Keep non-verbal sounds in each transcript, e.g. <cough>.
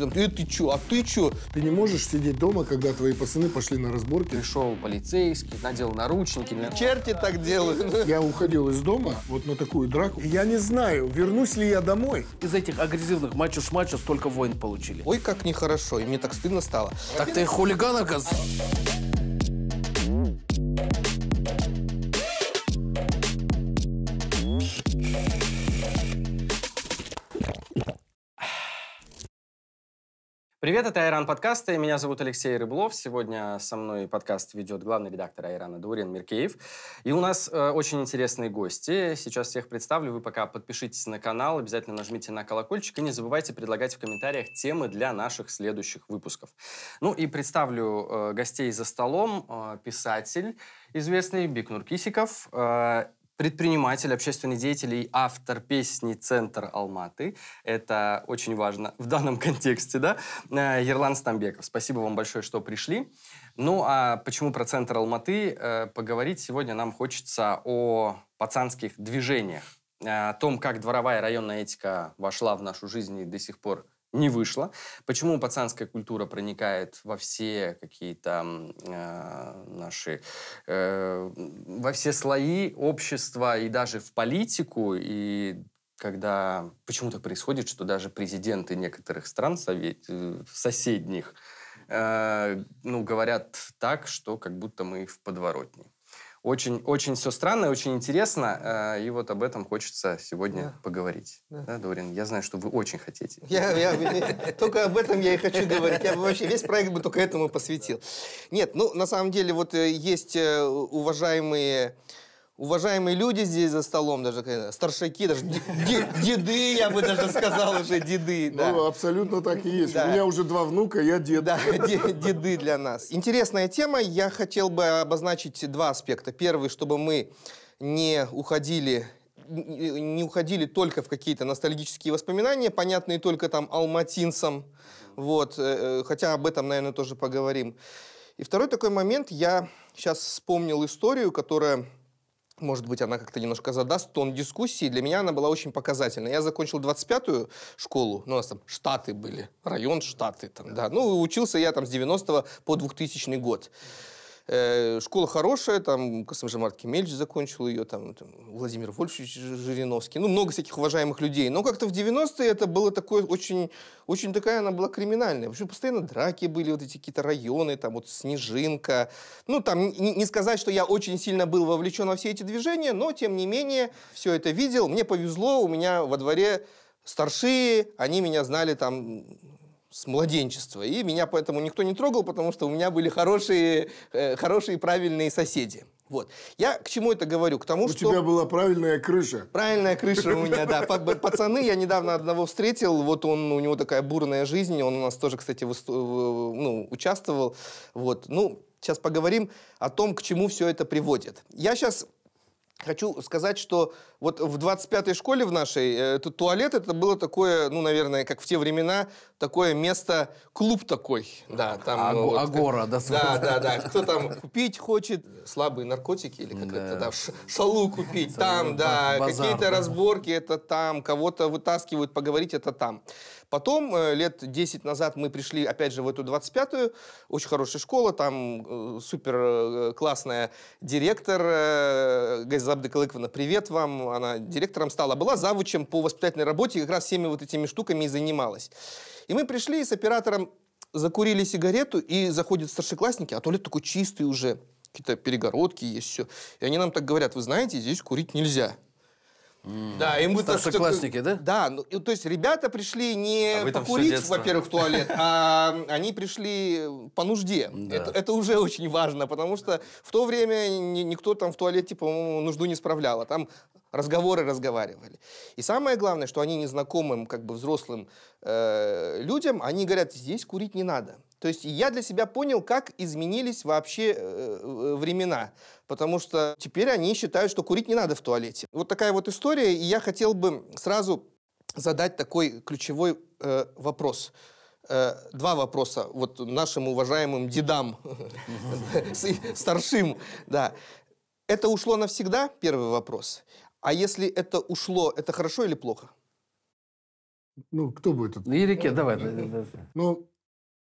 Э, ты чё, а ты чё? Ты не можешь сидеть дома, когда твои пацаны пошли на разборки? Пришел полицейский, надел наручники. На... Черти так делают. Я уходил из дома вот на такую драку. я не знаю, вернусь ли я домой. Из этих агрессивных мачо-шмачо столько войн получили. Ой, как нехорошо, и мне так стыдно стало. Так ты хулиган, оказывается. Привет, это Айран подкасты. Меня зовут Алексей Рыблов. Сегодня со мной подкаст ведет главный редактор Айрана Даурен Меркеев. И у нас э, очень интересные гости. Сейчас всех представлю. Вы пока подпишитесь на канал, обязательно нажмите на колокольчик и не забывайте предлагать в комментариях темы для наших следующих выпусков. Ну и представлю э, гостей за столом. Э, писатель известный Бикнур Кисиков, э, предприниматель, общественный деятель и автор песни «Центр Алматы». Это очень важно в данном <laughs> контексте, да? Э, Ерлан Стамбеков, спасибо вам большое, что пришли. Ну, а почему про «Центр Алматы» э, поговорить сегодня нам хочется о пацанских движениях, э, о том, как дворовая районная этика вошла в нашу жизнь и до сих пор не вышло. Почему пацанская культура проникает во все какие-то э, наши, э, во все слои общества и даже в политику, и когда почему то происходит, что даже президенты некоторых стран совет, э, соседних э, ну, говорят так, что как будто мы в подворотне. Очень, очень все странно, и очень интересно, э, и вот об этом хочется сегодня да. поговорить. Да. да, Дорин, я знаю, что вы очень хотите. Я, я, только об этом я и хочу говорить. Я бы вообще весь проект бы только этому посвятил. Нет, ну, на самом деле, вот э, есть э, уважаемые уважаемые люди здесь за столом, даже старшаки, даже деды, я бы даже сказал уже, деды. Ну, да. Ну, абсолютно так и есть. Да. У меня уже два внука, я дед. Да, деды для нас. Интересная тема. Я хотел бы обозначить два аспекта. Первый, чтобы мы не уходили не уходили только в какие-то ностальгические воспоминания, понятные только там алматинцам, вот, э, э, хотя об этом, наверное, тоже поговорим. И второй такой момент, я сейчас вспомнил историю, которая может быть, она как-то немножко задаст тон дискуссии. Для меня она была очень показательной. Я закончил 25-ю школу, ну, у нас там штаты были, район штаты там, да. Ну, учился я там с 90 по 2000 год. Э, школа хорошая, там Касымжамар Кемельч закончил ее, там, там Владимир Вольфович Жириновский, ну, много всяких уважаемых людей. Но как-то в 90-е это было такое очень, очень такая она была криминальная. В общем, постоянно драки были, вот эти какие-то районы, там вот Снежинка. Ну, там не, не сказать, что я очень сильно был вовлечен во все эти движения, но, тем не менее, все это видел. Мне повезло, у меня во дворе старшие, они меня знали там с младенчества. И меня поэтому никто не трогал, потому что у меня были хорошие, э, хорошие правильные соседи. Вот. Я к чему это говорю? К тому, у что... У тебя была правильная крыша. Правильная крыша у меня, да. <laughs> Пацаны, я недавно одного встретил, вот он, у него такая бурная жизнь, он у нас тоже, кстати, ну, участвовал. Вот. Ну, сейчас поговорим о том, к чему все это приводит. Я сейчас Хочу сказать, что вот в 25-й школе в нашей, этот туалет, это было такое, ну, наверное, как в те времена, такое место, клуб такой, да, там... А, вот, агора, да, <laughs> да, да, да, кто там <laughs> купить хочет, слабые наркотики или как да. это, да, шалу купить, там, да, какие-то разборки, это там, кого-то вытаскивают, поговорить, это там. Потом, э, лет 10 назад, мы пришли, опять же, в эту 25-ю. Очень хорошая школа, там э, супер э, классная директор Газзабда Калыковна. Привет вам. Она директором стала. Была завучем по воспитательной работе, как раз всеми вот этими штуками и занималась. И мы пришли с оператором закурили сигарету, и заходят старшеклассники, а туалет такой чистый уже, какие-то перегородки есть, все. И они нам так говорят, вы знаете, здесь курить нельзя. Да, и мы Старшеклассники, так, да? Да, ну, то есть ребята пришли не а покурить, во-первых, в туалет, а они пришли э, по нужде. Да. Это, это уже очень важно, потому что в то время никто там в туалете, по-моему, нужду не справлял, а там разговоры разговаривали. И самое главное, что они незнакомым, как бы взрослым э, людям, они говорят, здесь курить не надо. То есть я для себя понял, как изменились вообще э, э, времена, потому что теперь они считают, что курить не надо в туалете. Вот такая вот история, и я хотел бы сразу задать такой ключевой э, вопрос э, два вопроса вот нашим уважаемым дедам, <laughs> старшим, да. Это ушло навсегда, первый вопрос. А если это ушло, это хорошо или плохо? Ну, кто будет это? Ерике, давай. Ну,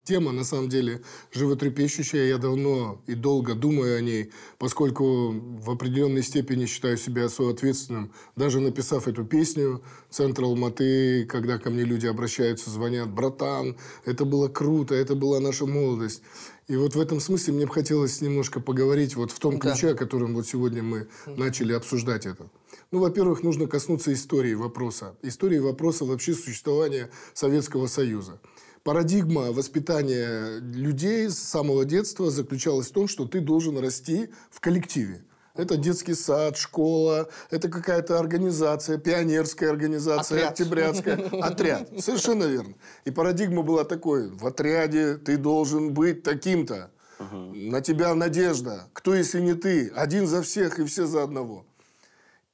Тема, на самом деле, животрепещущая. Я давно и долго думаю о ней, поскольку в определенной степени считаю себя соответственным. Даже написав эту песню «Центр Алматы», когда ко мне люди обращаются, звонят «Братан, это было круто, это была наша молодость». И вот в этом смысле мне бы хотелось немножко поговорить вот в том ключе, да. о котором вот сегодня мы начали обсуждать это. Ну, во-первых, нужно коснуться истории вопроса. Истории вопроса вообще существования Советского Союза. Парадигма воспитания людей с самого детства заключалась в том, что ты должен расти в коллективе. Это детский сад, школа, это какая-то организация, пионерская организация, отряд. октябрятская, <laughs> отряд. Совершенно верно. И парадигма была такой, в отряде ты должен быть таким-то. Угу. На тебя надежда. Кто, если не ты? Один за всех и все за одного.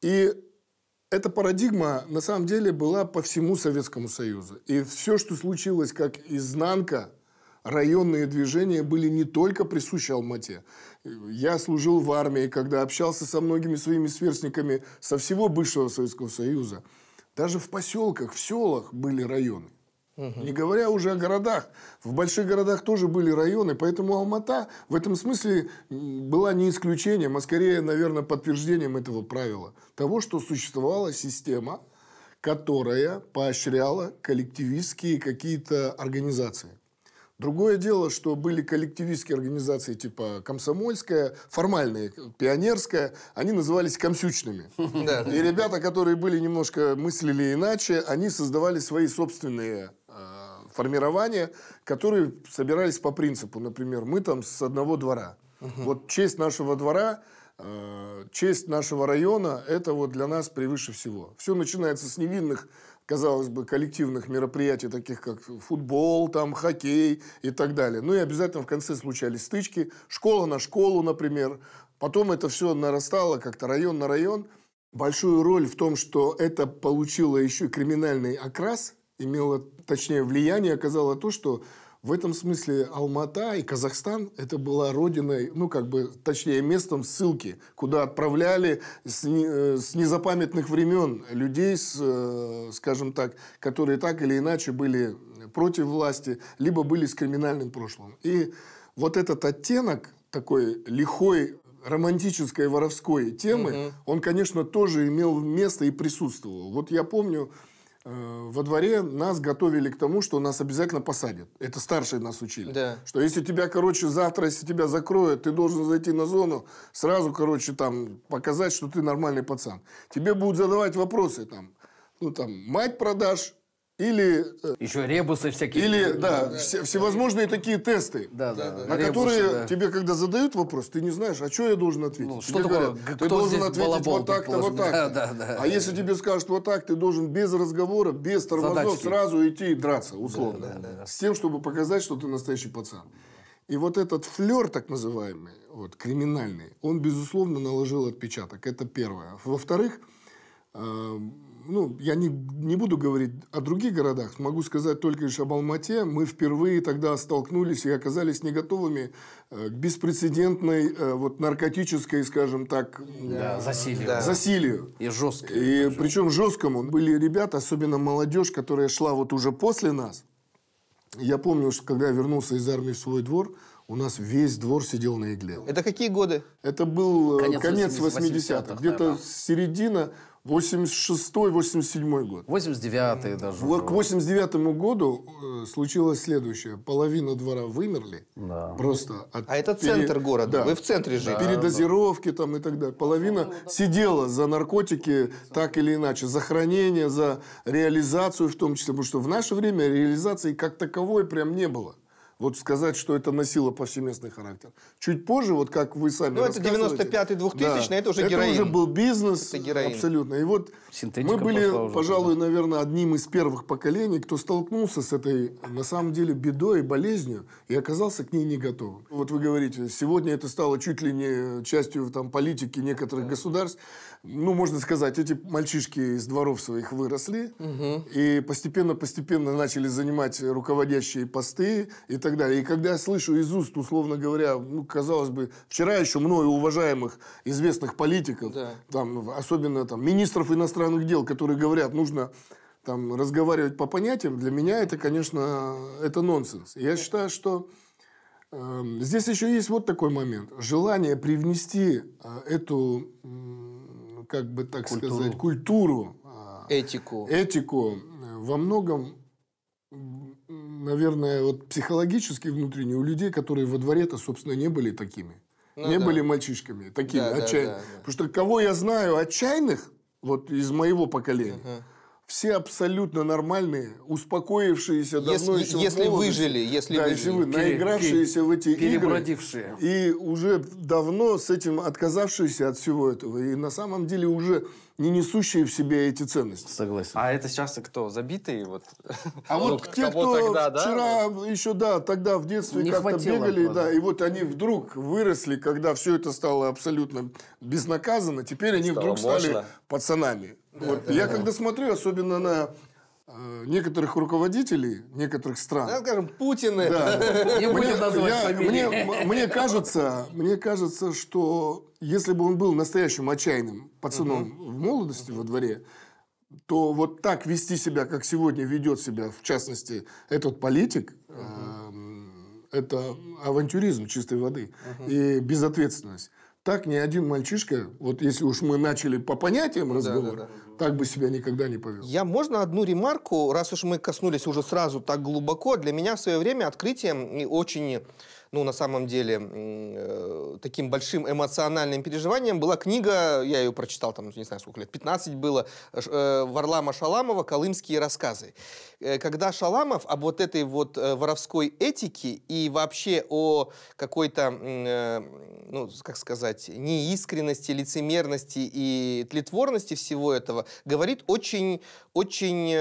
И эта парадигма на самом деле была по всему Советскому Союзу. И все, что случилось как изнанка, районные движения были не только присущи Алмате. Я служил в армии, когда общался со многими своими сверстниками со всего бывшего Советского Союза. Даже в поселках, в селах были районы. Угу. Не говоря уже о городах. В больших городах тоже были районы, поэтому Алмата в этом смысле была не исключением, а скорее, наверное, подтверждением этого правила того, что существовала система, которая поощряла коллективистские какие-то организации. Другое дело, что были коллективистские организации типа комсомольская, формальные, пионерская, они назывались комсючными. <laughs> И ребята, которые были немножко мыслили иначе, они создавали свои собственные э, формирования, которые собирались по принципу, например, мы там с одного двора. Вот честь нашего двора Э, честь нашего района – это вот для нас превыше всего. Все начинается с невинных, казалось бы, коллективных мероприятий, таких как футбол, там, хоккей и так далее. Ну и обязательно в конце случались стычки, школа на школу, например. Потом это все нарастало как-то район на район. Большую роль в том, что это получило еще криминальный окрас, имело, точнее, влияние оказало то, что в этом смысле Алмата и Казахстан это была родиной, ну как бы, точнее местом ссылки, куда отправляли с, э, с незапамятных времен людей, с, э, скажем так, которые так или иначе были против власти, либо были с криминальным прошлым. И вот этот оттенок такой лихой романтической воровской темы, угу. он, конечно, тоже имел место и присутствовал. Вот я помню, Э, во дворе нас готовили к тому, что нас обязательно посадят. Это старшие нас учили. Да. Что если тебя, короче, завтра, если тебя закроют, ты должен зайти на зону, сразу, короче, там, показать, что ты нормальный пацан. Тебе будут задавать вопросы, там, ну, там, мать продашь, или... Э, Еще ребусы всякие. Или, да, да, все, да всевозможные да. такие тесты, да, да, да, на ребусы, которые да. тебе, когда задают вопрос, ты не знаешь, а что я должен ответить. Ну, что тебе такое, говорят, кто ты должен ответить вот так-то, вот так да, да, да, А да, если да. тебе скажут вот так, ты должен без разговора, без тормозов Задачки. сразу идти и драться, условно. Да, да, да, да. С тем, чтобы показать, что ты настоящий пацан. И вот этот флер, так называемый, вот, криминальный, он, безусловно, наложил отпечаток. Это первое. Во-вторых, э, ну, я не, не буду говорить о других городах, могу сказать только лишь об Алмате. Мы впервые тогда столкнулись и оказались не готовыми э, к беспрецедентной э, вот наркотической, скажем так, да, засилию. Да. засилию. И жесткому. И причем жесткому. Были ребята, особенно молодежь, которая шла вот уже после нас. Я помню, что когда я вернулся из армии в свой двор, у нас весь двор сидел на игле. Это какие годы? Это был э, конец, конец 80-х, 80 где-то середина 86-87 год. 89-й даже. К 89 году э, случилось следующее. Половина двора вымерли. Да. Просто а от А это центр города. Да. Вы в центре жили. Да, Передозировки да. там и так далее. Половина да. сидела за наркотики так или иначе. За хранение, за реализацию в том числе. Потому что в наше время реализации как таковой прям не было. Вот сказать, что это носило повсеместный характер. Чуть позже, вот как вы сами Ну, это 95-й, 2000 да, это уже это героин. Это уже был бизнес. Это героин. Абсолютно. И вот Синтетика мы были, уже, пожалуй, да. наверное, одним из первых поколений, кто столкнулся с этой, на самом деле, бедой и болезнью, и оказался к ней не готовым. Вот вы говорите, сегодня это стало чуть ли не частью там, политики некоторых да. государств ну, можно сказать, эти мальчишки из дворов своих выросли угу. и постепенно-постепенно начали занимать руководящие посты и так далее. И когда я слышу из уст, условно говоря, ну, казалось бы, вчера еще мною уважаемых известных политиков, да. там, особенно там, министров иностранных дел, которые говорят, нужно там, разговаривать по понятиям, для меня это, конечно, это нонсенс. Я считаю, что э, здесь еще есть вот такой момент. Желание привнести э, эту как бы так культуру. сказать, культуру, а, этику. этику во многом, наверное, вот психологически внутренне у людей, которые во дворе-то, собственно, не были такими. Ну, не да. были мальчишками такими да, отчаянными. Да, да, да. Потому что кого я знаю отчаянных, вот из моего поколения, uh-huh все абсолютно нормальные, успокоившиеся давно если, еще если выжили, если да, выжили. если вы наигравшиеся в эти игры и уже давно с этим отказавшиеся от всего этого и на самом деле уже не несущие в себе эти ценности. Согласен. А это сейчас кто? Забитые вот? <laughs> А вот ну, те, кто тогда, вчера да? еще, да, тогда в детстве как-то бегали, да, и вот они вдруг выросли, когда все это стало абсолютно безнаказанно, теперь они стало вдруг можно. стали пацанами. Да, вот. да, я да. когда смотрю, особенно на э, некоторых руководителей некоторых стран. Да, скажем, Путина. Да. <laughs> мне, я, мне, мне, кажется, мне кажется, что если бы он был настоящим отчаянным пацаном угу. в молодости угу. во дворе, то вот так вести себя, как сегодня ведет себя, в частности, этот политик, угу. э, это авантюризм чистой воды угу. и безответственность. Так ни один мальчишка, вот если уж мы начали по понятиям разговор, да, да, да. так бы себя никогда не повел. Я можно одну ремарку, раз уж мы коснулись уже сразу так глубоко, для меня в свое время открытием и очень ну, на самом деле, э, таким большим эмоциональным переживанием была книга, я ее прочитал там, не знаю, сколько лет, 15 было, э, Варлама Шаламова «Колымские рассказы». Э, когда Шаламов об вот этой вот воровской этике и вообще о какой-то, ну, как сказать, неискренности, лицемерности и тлетворности всего этого, говорит очень, очень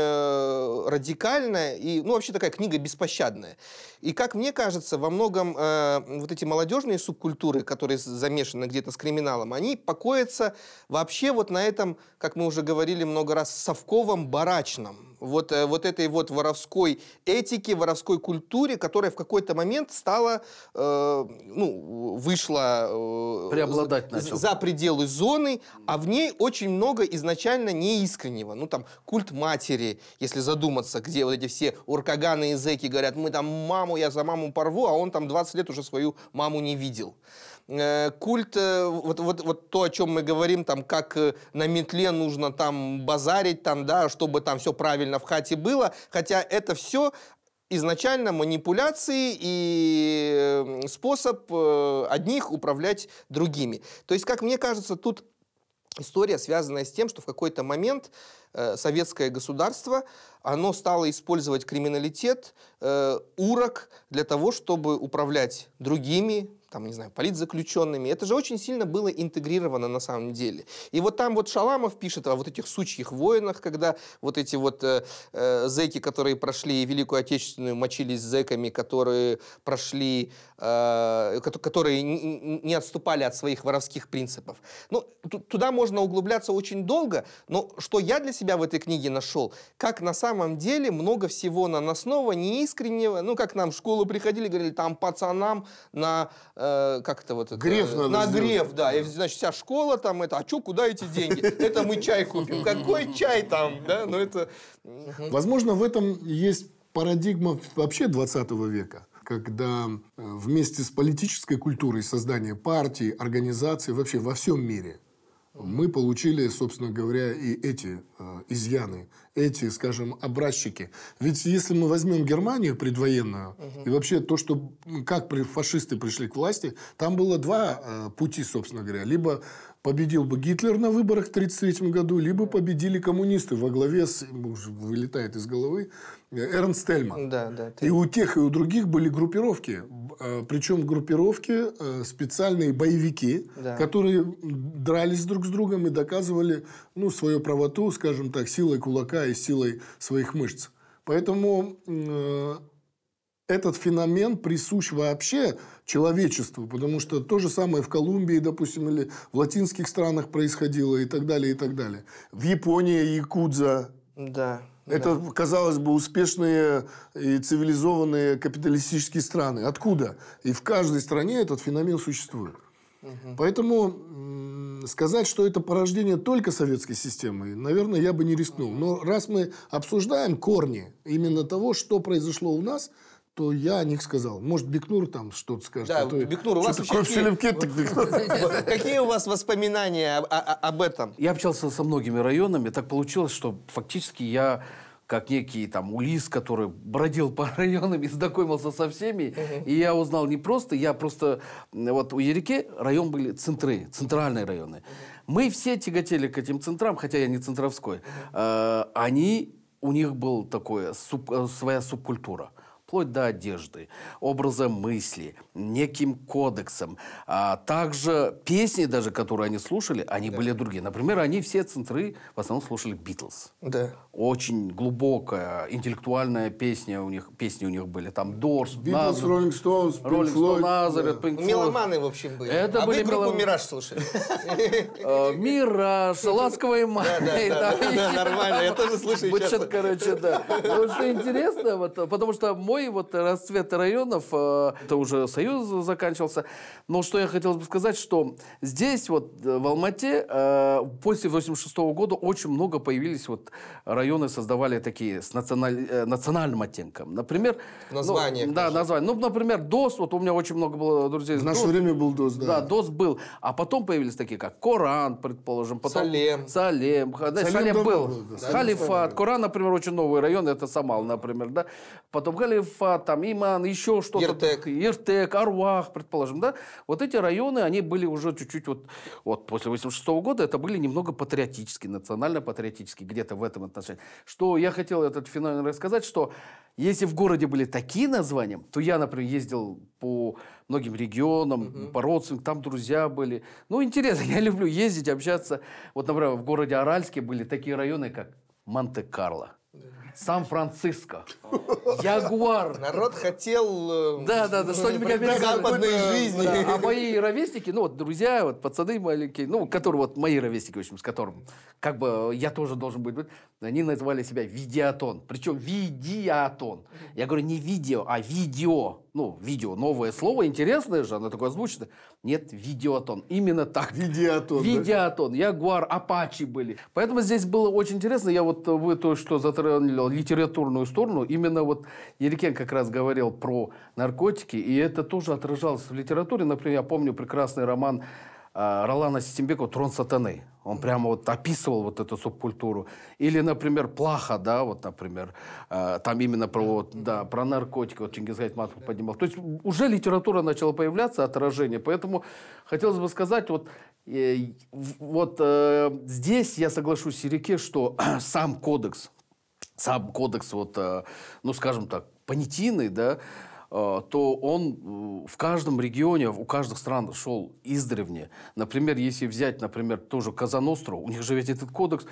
радикально и, ну, вообще такая книга беспощадная. И, как мне кажется, во многом э, вот эти молодежные субкультуры, которые замешаны где-то с криминалом, они покоятся вообще вот на этом, как мы уже говорили много раз, совковом барачном вот, э, вот этой вот воровской этике, воровской культуре, которая в какой-то момент стала, э, ну, вышла э, Преобладать за, за пределы зоны, а в ней очень много изначально неискреннего. Ну, там, культ матери, если задуматься, где вот эти все уркаганы и зэки говорят, мы там маму, я за маму порву, а он там 20 лет уже свою маму не видел. Э, культ, э, вот, вот, вот то, о чем мы говорим, там, как э, на метле нужно там базарить, там, да, чтобы там все правильно в хате было, хотя это все изначально манипуляции и способ одних управлять другими. То есть, как мне кажется, тут история, связанная с тем, что в какой-то момент советское государство, оно стало использовать криминалитет, урок для того, чтобы управлять другими, там, не знаю, политзаключенными. Это же очень сильно было интегрировано на самом деле. И вот там вот Шаламов пишет о вот этих сучьих воинах, когда вот эти вот э, э, зэки, которые прошли Великую Отечественную, мочились зэками, которые прошли, э, которые не отступали от своих воровских принципов. Ну, туда можно углубляться очень долго, но что я для себя в этой книге нашел, как на самом деле много всего наносного, неискреннего, ну, как нам в школу приходили, говорили, там пацанам на э, Э, как это вот это? надо На сделать. да. И, значит, вся школа там это, а что, куда эти деньги? Это мы чай купим. <laughs> Какой чай там, да? Ну, это... Возможно, в этом есть парадигма вообще 20 века когда э, вместе с политической культурой создания партий, организаций вообще во всем мире мы получили, собственно говоря, и эти Э, изъяны, эти, скажем, образчики. Ведь если мы возьмем Германию предвоенную, угу. и вообще то, что, как фашисты пришли к власти, там было два э, пути, собственно говоря. Либо победил бы Гитлер на выборах в 1933 году, либо победили коммунисты во главе с, вылетает из головы, э, Эрнст Тельман. Да, да, ты... И у тех, и у других были группировки. Э, причем группировки, специальные боевики, да. которые дрались друг с другом и доказывали ну, свою правоту, скажем, скажем так, силой кулака и силой своих мышц. Поэтому э, этот феномен присущ вообще человечеству, потому что то же самое в Колумбии, допустим, или в латинских странах происходило и так далее, и так далее. В Японии якудза. Да. Это, да. казалось бы, успешные и цивилизованные капиталистические страны. Откуда? И в каждой стране этот феномен существует. Угу. Поэтому сказать, что это порождение только советской системы, наверное, я бы не рискнул. Но раз мы обсуждаем корни именно того, что произошло у нас, то я о них сказал. Может, Бикнур там что-то скажет. Да, а то... Бикнур, у вас вообще... Какие... <laughs> какие у вас воспоминания об этом? Я общался со многими районами. Так получилось, что фактически я как некий там Улис, который бродил по <laughs> районам и знакомился со всеми. Угу. И я узнал не просто, я просто... Вот у Ереке район были центры, центральные районы. Угу. Мы все тяготели к этим центрам, хотя я не центровской. Угу. Э, они... У них была суб, э, своя субкультура вплоть до одежды, образа мысли, неким кодексом. А также песни даже, которые они слушали, они да. были другие. Например, они все центры в основном слушали Битлз. Да очень глубокая интеллектуальная песня у них, песни у них были. Там Дорс, Битлз, Роллинг Стоунс, Роллинг Стоун, Меломаны, в общем, были. Это а были вы группу «Мираж» слушали? <laughs> Э, «Мираж», Ласковая Мать Да, нормально, я тоже слышу сейчас короче, да. Вот что интересно, вот, потому что мой вот расцвет районов, э, это уже Союз заканчивался, но что я хотел бы сказать, что здесь вот э, в Алмате после 86 года очень много появились вот районов районы создавали такие с националь, э, национальным оттенком. Например... Название. Ну, да, название. Ну, например, ДОС. Вот у меня очень много было друзей. В наше DOS. время был ДОС, да. Да, ДОС был. А потом появились такие, как Коран, предположим. Потом... Салем. Салем. Да, Салем, Салем был. был да. Халифат. Коран, например, очень новый район. Это Самал, например. Да? Потом Халифат, там Иман, еще что-то. Иртек. Иртек, Аруах, предположим. Да? Вот эти районы, они были уже чуть-чуть вот, вот после 86 года, это были немного патриотические, национально-патриотические где-то в этом отношении дальше. Что я хотел этот феномен рассказать, что если в городе были такие названия, то я, например, ездил по многим регионам, угу. по родственникам, там друзья были. Ну, интересно, <laughs> я люблю ездить, общаться. Вот, например, в городе Аральске были такие районы, как Монте-Карло. Сан-Франциско. <laughs> Ягуар. Народ хотел... Э, да, да, да, что-нибудь западной жизни. А <laughs> мои ровесники, ну вот друзья, вот пацаны маленькие, ну, которые вот мои ровесники, в общем, с которым как бы я тоже должен быть, они называли себя видеотон. Причем видеотон. Я говорю, не видео, а видео. Ну, видео, новое слово, интересное же, оно такое озвучено. Нет, видеотон. Именно так. Видеотон. Видеотон. Да? Ягуар, Апачи были. Поэтому здесь было очень интересно. Я вот э, вы то, что затронул литературную сторону, именно вот Ерикен как раз говорил про наркотики, и это тоже отражалось в литературе. Например, я помню прекрасный роман Ролана Стимбекова «Трон сатаны». Он прямо вот описывал вот эту субкультуру. Или, например, Плаха, да, вот, например, э, там именно про, вот, да, про наркотики, вот Чингисхан Матов поднимал. То есть уже литература начала появляться, отражение. Поэтому хотелось бы сказать, вот, э, вот э, здесь я соглашусь с Ерике, что <clears throat> сам кодекс, сам кодекс, вот, э, ну, скажем так, понятийный, да, Э, то он э, в каждом регионе, у каждых стран шел издревне. Например, если взять, например, тоже Казаностру, у них же ведь этот кодекс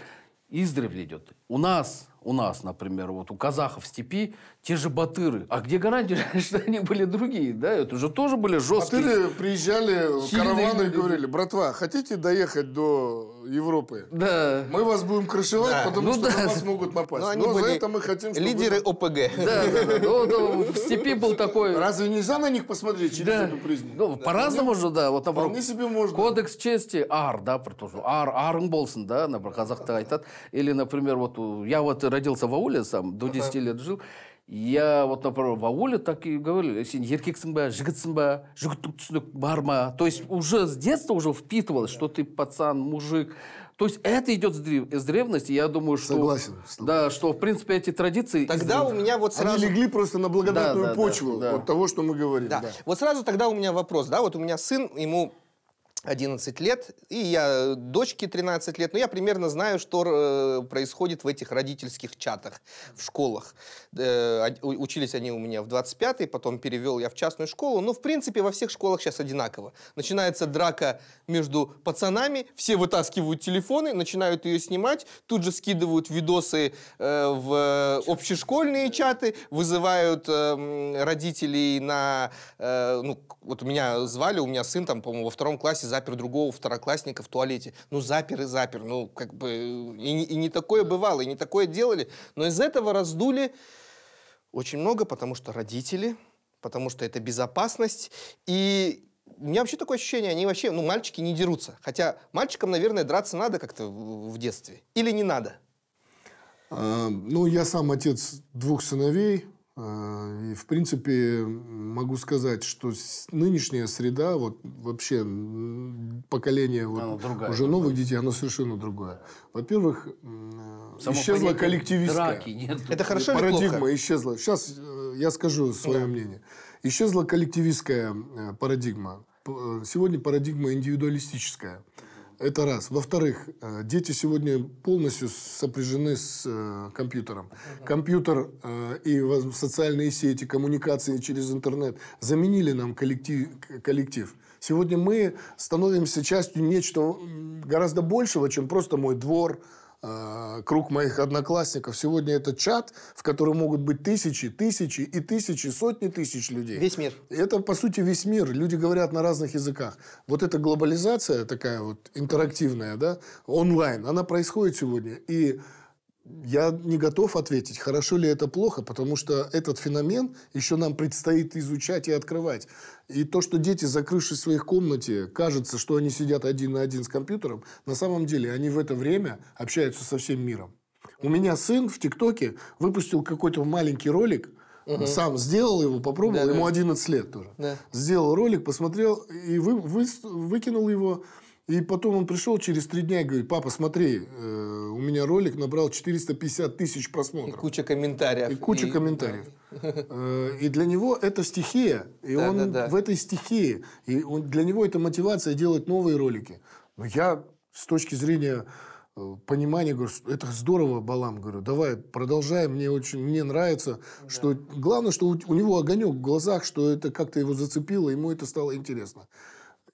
издревле идет. У нас у нас, например, вот у казахов в степи те же батыры. А где гарантия, <laughs> что они были другие? Да, это же тоже были жесткие. Батыры приезжали в караваны и говорили, братва, хотите доехать до Европы? Да. Мы вас будем крышевать, да. потому ну, что да. на вас могут напасть. Но, они Но за это мы хотим, чтобы... Лидеры ОПГ. Да, да, да. Ну, ну, в степи был такой... Разве нельзя на них посмотреть через эту призму? Ну, по-разному же, да. Вот, Вполне себе можно. Кодекс чести, ар, да, что ар, арың болсын, да, например, казахта айтады. Или, например, вот я вот родился в ауле сам, до 10 лет жил. Я вот, например, в ауле так и говорил сен еркексің ба, жігітсің ба, жігіттік түсінік То есть уже с детства уже впитывал что ты пацан, мужик. То есть это идет из древности, я думаю, что... Согласен. Да, что, в принципе, эти традиции... Тогда у меня вот сразу... Они легли просто на благодатную да, да, почву да, да. от того, что мы говорим. Да. Да. Вот сразу тогда у меня вопрос, да, вот у меня сын, ему 11 лет, и я э, дочке 13 лет, но я примерно знаю, что э, происходит в этих родительских чатах в школах. Э, учились они у меня в 25-й, потом перевел я в частную школу. но ну, в принципе, во всех школах сейчас одинаково. Начинается драка между пацанами, все вытаскивают телефоны, начинают ее снимать, тут же скидывают видосы в общешкольные чаты, вызывают эм, родителей на... Ну, вот меня звали, у меня сын там, по-моему, во втором классе запер другого второклассника в туалете. Ну, запер и запер. Ну, как бы... Э, и, и не такое бывало, и не такое делали. Но из этого раздули очень много, потому что родители, потому что это безопасность. И у меня вообще такое ощущение, они вообще, ну, мальчики не дерутся. Хотя мальчикам, наверное, драться надо как-то в детстве. Или не надо? А, ну, я сам отец двух сыновей. А, и, в принципе, могу сказать, что нынешняя среда, вот вообще поколение вот, другая, уже новых другая. детей, оно совершенно другое. Во-первых, Само исчезла коллективистская драки, нет, Это хорошо парадигма плохо? исчезла. Сейчас э, я скажу свое да. мнение. Исчезла коллективистская э, парадигма. Э, сегодня парадигма индивидуалистическая. Это раз. Во-вторых, э, дети сегодня полностью сопряжены с э, компьютером. Компьютер э, и социальные сети, коммуникации через интернет заменили нам коллектив. коллектив. Сегодня мы становимся частью нечто гораздо большего, чем просто мой двор, Э, круг моих одноклассников. Сегодня это чат, в котором могут быть тысячи, тысячи и тысячи, сотни тысяч людей. Весь мир. Это, по сути, весь мир. Люди говорят на разных языках. Вот эта глобализация такая вот интерактивная, да, онлайн, она происходит сегодня. И я не готов ответить, хорошо ли это плохо, потому что этот феномен еще нам предстоит изучать и открывать. И то, что дети, закрывшись в своих комнате, кажется, что они сидят один на один с компьютером, на самом деле они в это время общаются со всем миром. У меня сын в ТикТоке выпустил какой-то маленький ролик, угу. сам сделал его, попробовал, да, ему да. 11 лет тоже. Да. Сделал ролик, посмотрел и вы, вы, выкинул его и потом он пришел через три дня и говорит, папа, смотри, э, у меня ролик набрал 450 тысяч просмотров. И куча комментариев. И куча и... комментариев. Да. Э, и для него это стихия. И да, он да, да. в этой стихии. И он, для него это мотивация делать новые ролики. Но я с точки зрения э, понимания говорю, это здорово, Балам, говорю, давай продолжай, мне очень, мне нравится, да. что главное, что у, у него огонек в глазах, что это как-то его зацепило, ему это стало интересно.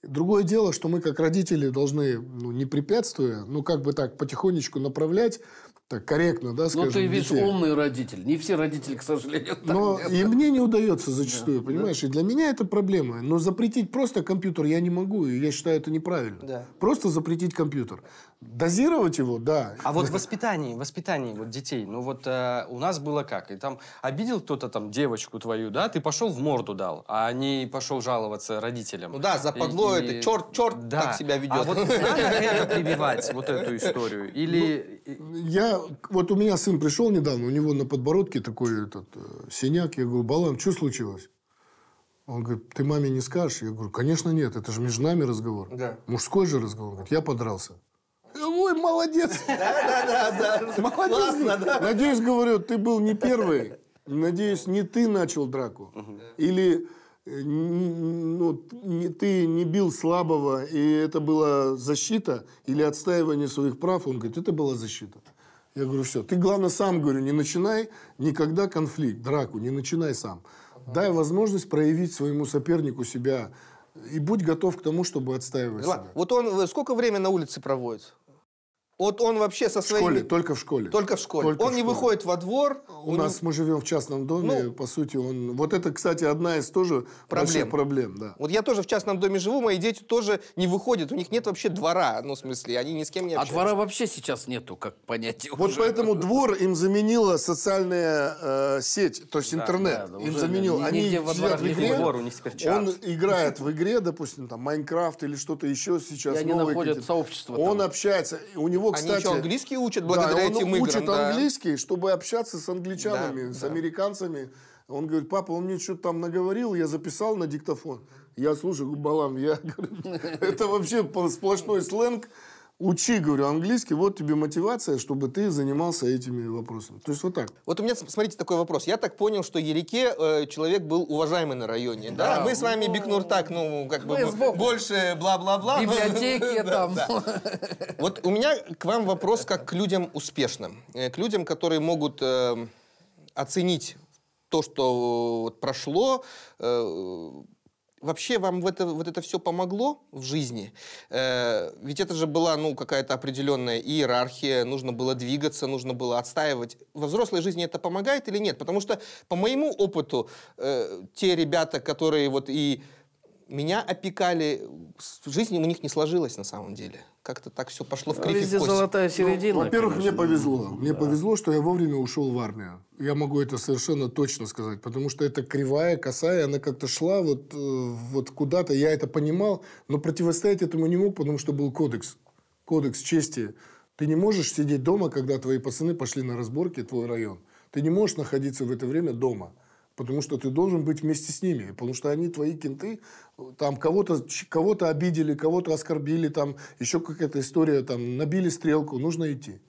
Другое дело, что мы как родители должны, ну, не препятствуя, ну, как бы так, потихонечку направлять, так корректно, да, скажем, Ну, ты, ведь детей. умный родитель. Не все родители, к сожалению, Но делают. и мне не удается зачастую, да, понимаешь? Да. И для меня это проблема. Но запретить просто компьютер я не могу, и я считаю это неправильно. Да. Просто запретить компьютер. Дозировать его, да. А вот воспитание, воспитание вот детей, ну вот э, у нас было как? И там обидел кто-то там девочку твою, да, ты пошел в морду дал, а не пошел жаловаться родителям. Ну да, западло и, это, и... черт, черт да. так себя ведет. А вот надо <laughs> прибивать, вот эту историю? Ну, или... Я, вот у меня сын пришел недавно, у него на подбородке такой этот э, синяк, я говорю, Балан, что случилось? Он говорит, ты маме не скажешь? Я говорю, конечно нет, это же между нами разговор. Да. Мужской же разговор. Он говорит, я подрался. Ой, молодец. Да, да, да, да. Молодец. Классно, да. Надеюсь, говорю, ты был не первый. Надеюсь, не ты начал драку. Или э, ну, не, ты не бил слабого, и это была защита, или отстаивание своих прав. Он говорит, это была защита. Я говорю, все. Ты, главное, сам, говорю, не начинай никогда конфликт, драку, не начинай сам. Дай возможность проявить своему сопернику себя и будь готов к тому, чтобы отстаивать Ладно. себя. Вот он э, сколько времени на улице проводит? Вот он вообще со своими... В школе, только в школе. Только в школе. Только он в школе. не выходит во двор. У, нас него... мы живем в частном доме, ну, по сути, он... Вот это, кстати, одна из тоже проблем. проблем, да. Вот я тоже в частном доме живу, мои дети тоже не выходят, у них нет вообще двора, ну, в смысле, они ни с кем не общаются. А двора вообще сейчас нету, как понятие. Вот уже. поэтому двор им заменила социальная э, сеть, то есть да, интернет. Да, да, им заменил. они сидят в игре, двор, у них он играет в игре, допустим, там, Майнкрафт или что-то еще сейчас. И они находят какие сообщество. Он там. общается, у него него, кстати... Они еще английский учат благодаря да, он этим учит играм, английский, чтобы общаться с англичанами, да, с да. американцами. Он говорит, папа, он мне что-то там наговорил, я записал на диктофон. Я слушаю, балам, я <laughs> говорю, это вообще сплошной сленг. Учи, говорю, английский, вот тебе мотивация, чтобы ты занимался этими вопросами. То есть вот так. Вот у меня, смотрите, такой вопрос. Я так понял, что Ерике э, человек был уважаемый на районе, да? да? Мы с вами Бикнур так, ну, как бы больше бла-бла-бла. Библиотеки <laughs> там. Вот у меня к вам вопрос как к людям успешным. Э, к людям, которые могут э, оценить то, что э, прошло, вообще вам в это, вот это все помогло в жизни? Э, ведь это же была, ну, какая-то определенная иерархия, нужно было двигаться, нужно было отстаивать. Во взрослой жизни это помогает или нет? Потому что, по моему опыту, э, те ребята, которые вот и меня опекали, жизнь у них не сложилась на самом деле. Как-то так все пошло в кривь Везде золотая ну, середина. Ну, во-первых, конечно. мне повезло. Мне да. повезло, что я вовремя ушел в армию. Я могу это совершенно точно сказать, потому что эта кривая, косая, она как-то шла вот, э, вот куда-то. Я это понимал, но противостоять этому не мог, потому что был кодекс. Кодекс чести. Ты не можешь сидеть дома, когда твои пацаны пошли на разборки, твой район. Ты не можешь находиться в это время дома. Потому что ты должен быть вместе с ними. Потому что они твои кенты, там кого-то кого обидели, кого-то оскорбили, там еще какая-то история, там набили стрелку, нужно идти.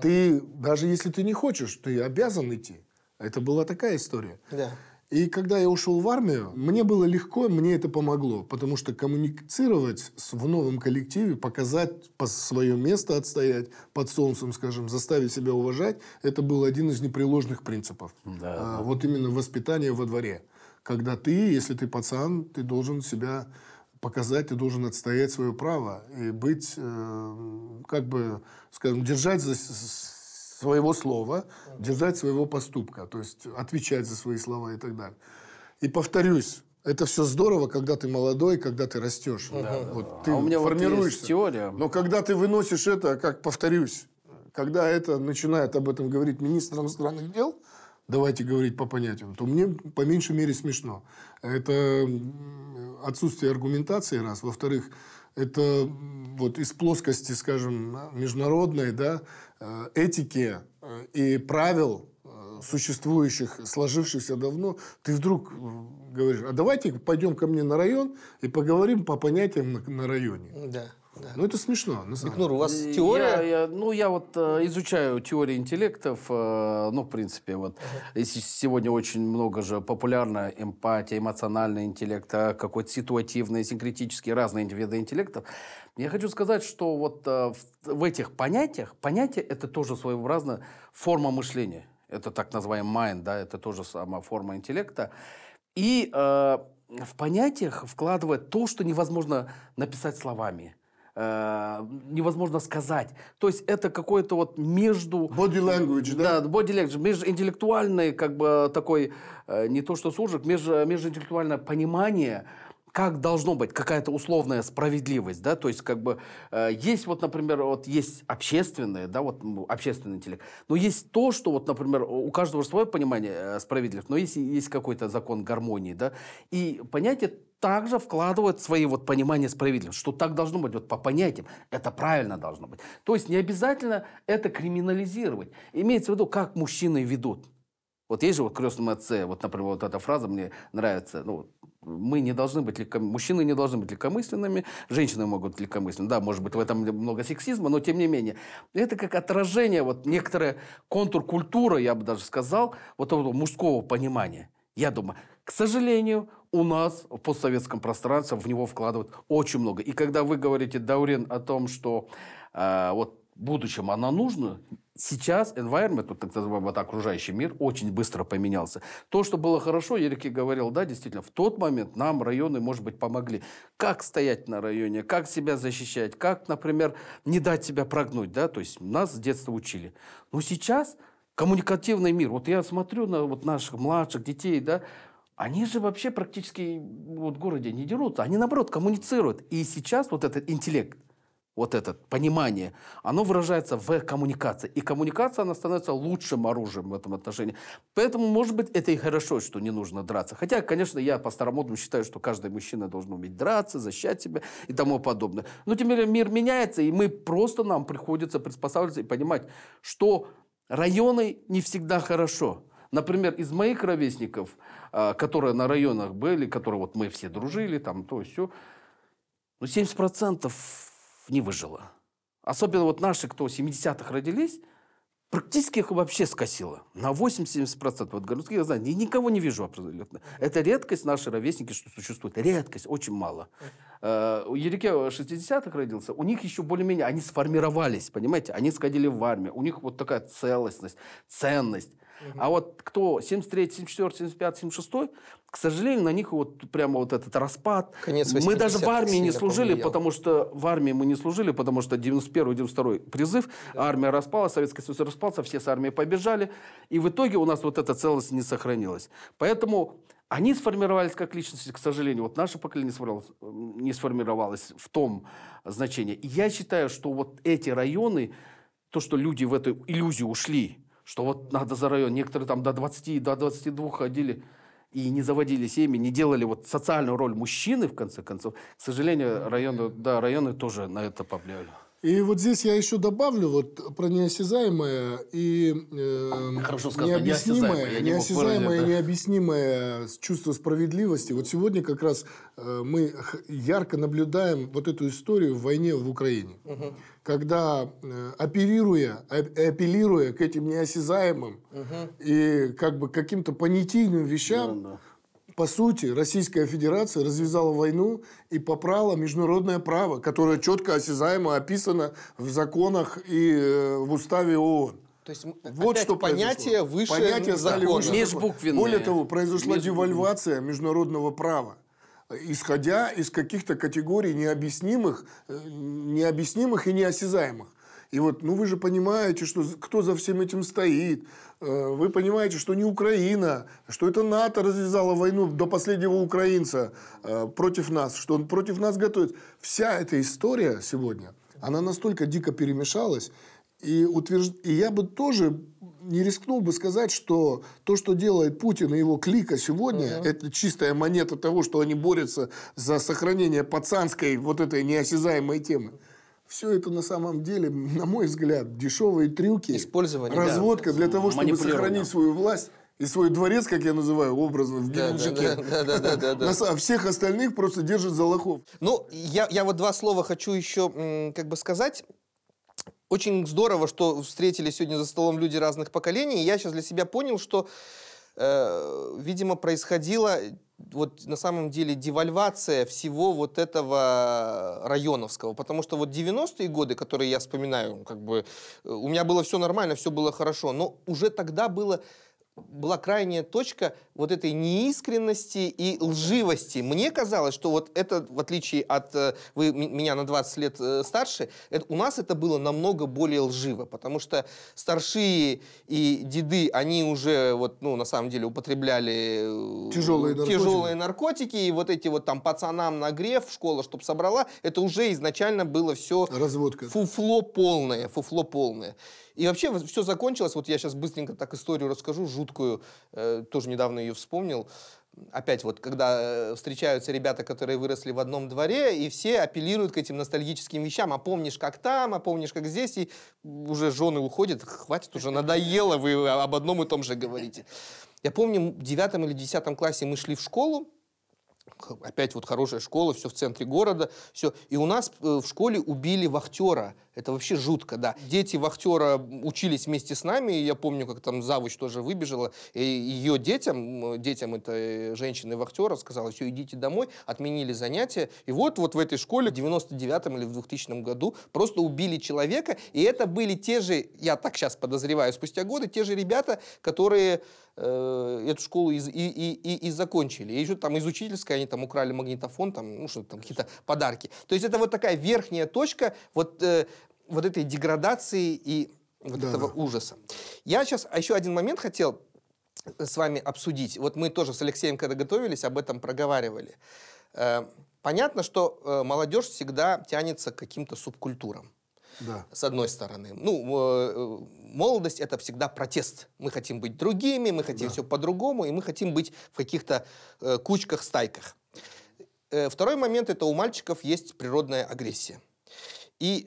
Ты, даже если ты не хочешь, ты обязан идти. Это была такая история. Да. И когда я ушел в армию, мне было легко, мне это помогло, потому что коммуницировать в новом коллективе, показать по свое место отстоять под солнцем, скажем, заставить себя уважать, это был один из непреложных принципов. Да. А, вот именно воспитание во дворе. Когда ты, если ты пацан, ты должен себя показать, ты должен отстоять свое право и быть, э, как бы, скажем, держать за, своего слова, держать своего поступка, то есть отвечать за свои слова и так далее. И повторюсь, это все здорово, когда ты молодой, когда ты растешь. Да, вот да. ты а у меня формируешься. Вот есть теория. Но когда ты выносишь это, как повторюсь, когда это начинает об этом говорить министр иностранных дел, давайте говорить по понятиям, то мне по меньшей мере смешно. Это отсутствие аргументации, раз. Во-вторых, это вот из плоскости, скажем, международной да, э, этики э, и правил э, существующих, сложившихся давно, ты вдруг говоришь, а давайте пойдем ко мне на район и поговорим по понятиям на, на районе. Да. Да. Ну, это смешно. На у вас теория? Я, ну, я вот э, изучаю теории интеллектов. Э, ну, в принципе, вот uh-huh. сегодня очень много же популярна эмпатия, эмоциональный интеллект, э, какой-то ситуативный, синкретический, разные виды интеллектов. Я хочу сказать, что вот э, в, в этих понятиях, понятие – это тоже своеобразная форма мышления. Это так называемый mind, да, это тоже самая форма интеллекта. И э, в понятиях вкладывает то, что невозможно написать словами – э, невозможно сказать. То есть это какое-то вот между... Body language, да? Да, body language, межинтеллектуальный как бы такой, э, не то что суржик, меж, межинтеллектуальное понимание, как должно быть какая-то условная справедливость, да, то есть как бы э, есть вот, например, вот есть общественное, да, вот общественный интеллект, но есть то, что вот, например, у каждого свое понимание э, справедливости, но есть есть какой-то закон гармонии, да, и понятие также вкладывает свои вот понимания справедливости, что так должно быть, вот по понятиям, это правильно должно быть. То есть не обязательно это криминализировать. Имеется в виду, как мужчины ведут. Вот есть же вот крестном отце, вот, например, вот эта фраза мне нравится, ну, мы не должны быть легком... мужчины не должны быть легкомысленными, женщины могут быть легкомысленными. Да, может быть, в этом много сексизма, но тем не менее. Это как отражение, вот некоторая контур культуры, я бы даже сказал, вот этого мужского понимания. Я думаю, к сожалению, у нас в постсоветском пространстве в него вкладывают очень много. И когда вы говорите, Даурен, о том, что э, вот будущем она нужна, сейчас environment, вот, так называемый вот, окружающий мир, очень быстро поменялся. То, что было хорошо, Ерики говорил, да, действительно, в тот момент нам районы, может быть, помогли. Как стоять на районе, как себя защищать, как, например, не дать себя прогнуть, да, то есть нас с детства учили. Но сейчас коммуникативный мир, вот я смотрю на вот наших младших детей, да, они же вообще практически вот в городе не дерутся, они наоборот коммуницируют. И сейчас вот этот интеллект, вот это понимание, оно выражается в коммуникации. И коммуникация, она становится лучшим оружием в этом отношении. Поэтому, может быть, это и хорошо, что не нужно драться. Хотя, конечно, я по-старомодному считаю, что каждый мужчина должен уметь драться, защищать себя и тому подобное. Но тем не менее мир меняется, и мы просто нам приходится приспосабливаться и понимать, что районы не всегда хорошо. Например, из моих ровесников – а, которые на районах были, которые вот мы все дружили, там то и все. Ну, 70% не выжило. Особенно вот наши, кто в 70-х родились, практически их вообще скосило. На 80-70%. Вот городских я знаю, я никого не вижу абсолютно. Это редкость, наши ровесники, что существует. Редкость, очень мало. А, у Ерике 60-х родился, у них еще более-менее, они сформировались, понимаете? Они сходили в армию, у них вот такая целостность, ценность. А вот кто 73, 74, 75, 76, к сожалению, на них вот прямо вот этот распад. Конец Мы даже в армии не служили, повлиял. потому что в армии мы не служили, потому что 91-92 призыв, да. армия распалась, Советский Союз распался, все с армии побежали, и в итоге у нас вот эта целостность не сохранилась. Поэтому они сформировались как личности, к сожалению, вот наше поколение сформировалось, не сформировалось в том значении. я считаю, что вот эти районы, то, что люди в эту иллюзию ушли, что вот надо за район. Некоторые там до 20, до 22 ходили и не заводили семьи, не делали вот социальную роль мужчины, в конце концов. К сожалению, районы, да, районы тоже на это повлияли. И вот здесь я еще добавлю вот про неосязаемое и э, необъяснимое, неосязаемое, неосязаемое да? необъяснимое чувство справедливости. Вот сегодня как раз э, мы ярко наблюдаем вот эту историю в войне в Украине, угу. когда э, оперируя, э, апеллируя к этим неосязаемым угу. и как бы каким-то понятийным вещам. Ну да, да по сути, Российская Федерация развязала войну и попрала международное право, которое четко осязаемо описано в законах и э, в уставе ООН. То есть вот что понятие произошло. выше понятие стали закона. Более того, произошла Межбуквенные. девальвация международного права исходя из каких-то категорий необъяснимых, э, необъяснимых и неосязаемых. И вот, ну вы же понимаете, что кто за всем этим стоит. Э, вы понимаете, что не Украина, что это НАТО развязала войну до последнего украинца э, против нас, что он против нас готовит. Вся эта история сегодня, она настолько дико перемешалась, и, утвержд... и я бы тоже не рискнул бы сказать, что то, что делает Путин и его клика сегодня, Uh -huh. это чистая монета того, что они борются за сохранение пацанской вот этой неосязаемой темы все это на самом деле, <laughs> на мой взгляд, дешевые трюки, Использование, разводка да. для того, чтобы сохранить свою власть и свой дворец, как я называю, образно в Геленджике. А всех остальных просто держит за лохов. Ну, я, я вот два слова хочу еще как бы сказать. Очень здорово, что встретили сегодня за столом люди разных поколений. Я сейчас для себя понял, что э, видимо, происходила э, вот на самом деле девальвация всего вот этого районовского, потому что вот 90-е годы, которые я вспоминаю, как бы э, у меня было все нормально, все было хорошо, но уже тогда было была крайняя точка вот этой неискренности и лживости. Мне казалось, что вот это, в отличие от... Э, вы меня на 20 лет э, старше, это, у нас это было намного более лживо, потому что старшие и деды, они уже вот, ну, на самом деле употребляли... Э, Тяжелые наркотики. Тяжелые наркотики, и вот эти вот там пацанам нагрев, школа, чтоб собрала, это уже изначально было все... Разводка. Фуфло полное, фуфло полное. И вообще все закончилось, вот я сейчас быстренько так историю расскажу, жуткую, э, тоже недавно ее вспомнил. Опять вот, когда э, встречаются ребята, которые выросли в одном дворе, и все апеллируют к этим ностальгическим вещам. А помнишь, как там, а помнишь, как здесь, и уже жены уходят, хватит уже, надоело, вы об одном и том же говорите. Я помню, в девятом или десятом классе мы шли в школу, опять вот хорошая школа, все в центре города, все. И у нас э, в школе убили вахтера. Это вообще жутко, да. Дети вахтера учились вместе с нами, я помню, как там завуч тоже выбежала, и ее детям, детям этой женщины вахтера сказала, все, идите домой, отменили занятия. И вот, вот в этой школе в 99 или в 2000 году просто убили человека, и это были те же, я так сейчас подозреваю, спустя годы, те же ребята, которые Э, эту школу и, и, и, и закончили. И еще там из учительской они там украли магнитофон, там, ну, что там, какие-то подарки. То есть это вот такая верхняя точка вот, э, вот этой деградации и вот да, этого да. ужаса. Я сейчас а еще один момент хотел с вами обсудить. Вот мы тоже с Алексеем, когда готовились, об этом проговаривали. Э, понятно, что э, молодежь всегда тянется к каким-то субкультурам да. с одной стороны. Ну, э, э, молодость — это всегда протест. Мы хотим быть другими, мы хотим да. все по-другому, и мы хотим быть в каких-то э, кучках, стайках. Второй момент — это у мальчиков есть природная агрессия. И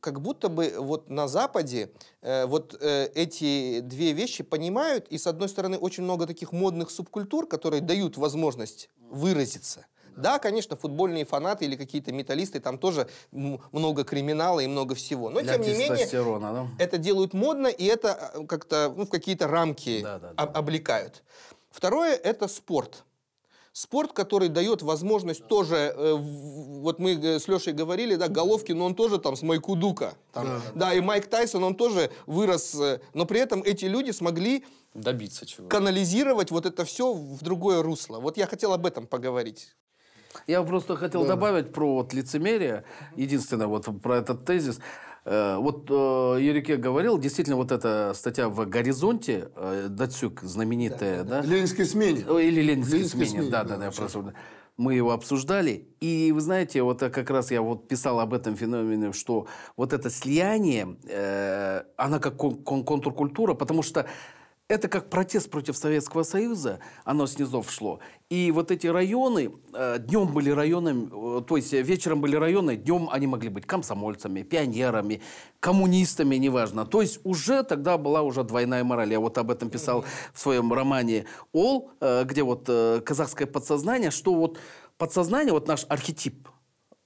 как будто бы вот на Западе э, вот э, эти две вещи понимают, и с одной стороны очень много таких модных субкультур, которые дают возможность выразиться, да, конечно, футбольные фанаты или какие-то металлисты, там тоже много криминала и много всего. Но, Для тем не менее, да? это делают модно, и это э, как-то ну, в какие-то рамки да, да, да. облекают. Второе – это спорт. Спорт, который дает возможность да. тоже, э, вот мы э, с Лешей говорили, да, головки, но он тоже там с Майкудука. Там, да. да, и Майк Тайсон, он тоже вырос, э, но при этом эти люди смогли добиться чего канализировать вот это все в другое русло. Вот я хотел об этом поговорить. Я просто хотел да. добавить про вот лицемерие. Единственное, вот про этот тезис. Э, вот э, Юрике говорил, действительно, вот эта статья в «Горизонте», э, Дацюк знаменитая, да? да, да. «Ленинской смене». Или «Ленинской, Ленинской смене», да-да-да, просто мы его обсуждали. И вы знаете, вот как раз я вот писал об этом феномене, что вот это слияние, э, она как кон- кон- контркультура, потому что это как протест против Советского Союза, оно снизов шло. И вот эти районы, э, днем были районами, э, то есть вечером были районы, днем они могли быть комсомольцами, пионерами, коммунистами, неважно. То есть уже тогда была уже двойная мораль. Я вот об этом писал в своем романе «Ол», э, где вот казахское подсознание, что вот подсознание, вот наш архетип,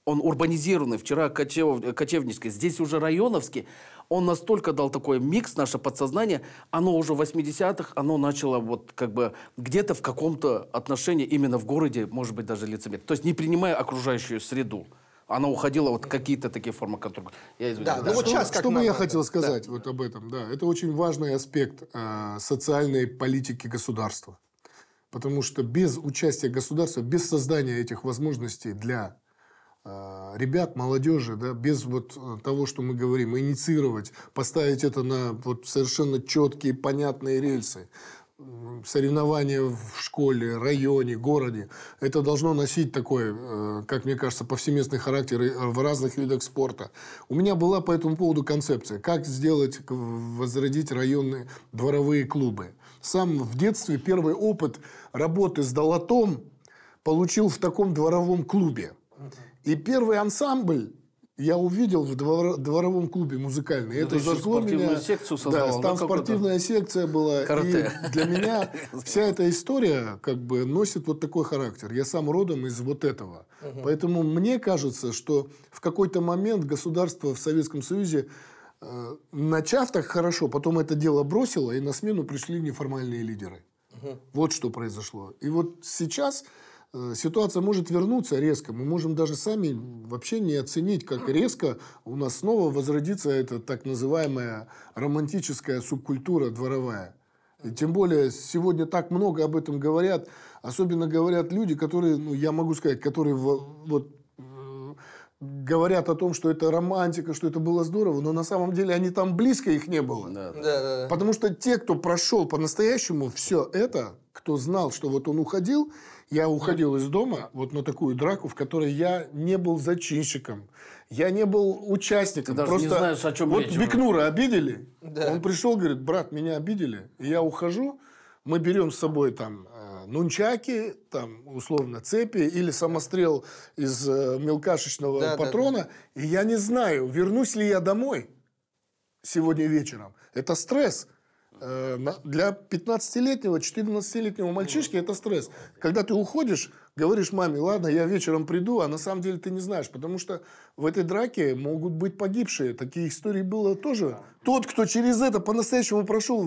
он урбанизированный, вчера кочев, кочевнический, здесь уже районовский, он настолько дал такой микс, наше подсознание, оно уже в 80-х, оно начало вот как бы где-то в каком-то отношении, именно в городе, может быть, даже лицемерно. То есть не принимая окружающую среду. Она уходила вот какие-то такие формы контроля. Я извиняюсь. Да, да. Ну, вот что, сейчас, что бы я хотел сказать да, вот об этом, да, это очень важный аспект э, социальной политики государства. Потому что без участия государства, без создания этих возможностей для а, ребят, молодежи, да, без вот э, того, что мы говорим, инициировать, поставить это на вот совершенно четкие, понятные рельсы. Соревнования в школе, районе, городе. Это должно носить такой, э, как мне кажется, повсеместный характер э, в разных видах спорта. У меня была по этому поводу концепция. Как сделать, возродить районные дворовые клубы. Сам в детстве первый опыт работы с долотом получил в таком дворовом клубе. И первый ансамбль я увидел в двор, дворовом клубе музыкальный. Ну, это зашло меня. секцию создавал. Да, ну, там спортивная это? секция была. Карате. И для меня <laughs> вся эта история как бы носит вот такой характер. Я сам родом из вот этого. Угу. Поэтому мне кажется, что в какой-то момент государство в Советском Союзе э, начав так хорошо, потом это дело бросило, и на смену пришли неформальные лидеры. Угу. Вот что произошло. И вот сейчас Э, ситуация может вернуться резко. Мы можем даже сами вообще не оценить, как резко у нас снова возродится эта так называемая романтическая субкультура дворовая. И тем более сегодня так много об этом говорят, особенно говорят люди, которые, ну, я могу сказать, которые вот э, говорят о том, что это романтика, что это было здорово, но на самом деле они там близко их не было. Да, да. Да, да. Потому что те, кто прошел по-настоящему все это, кто знал, что вот он уходил, я уходил из дома вот на такую драку, в которой я не был зачинщиком. Я не был участником. Ты даже Просто не знаешь, о чем вот речь. Вот Бекнура обидели. Да. Он пришел, говорит, брат, меня обидели. И я ухожу. Мы берем с собой там э, нунчаки, там условно цепи или самострел из э, мелкашечного да, патрона. Да, да. И я не знаю, вернусь ли я домой сегодня вечером. Это стресс. Э, для 15-летнего, 14-летнего мальчишки это стресс. Когда ты уходишь, говоришь маме, ладно, я вечером приду, а на самом деле ты не знаешь, потому что в этой драке могут быть погибшие. Такие истории было тоже. Тот, кто через это по-настоящему прошел,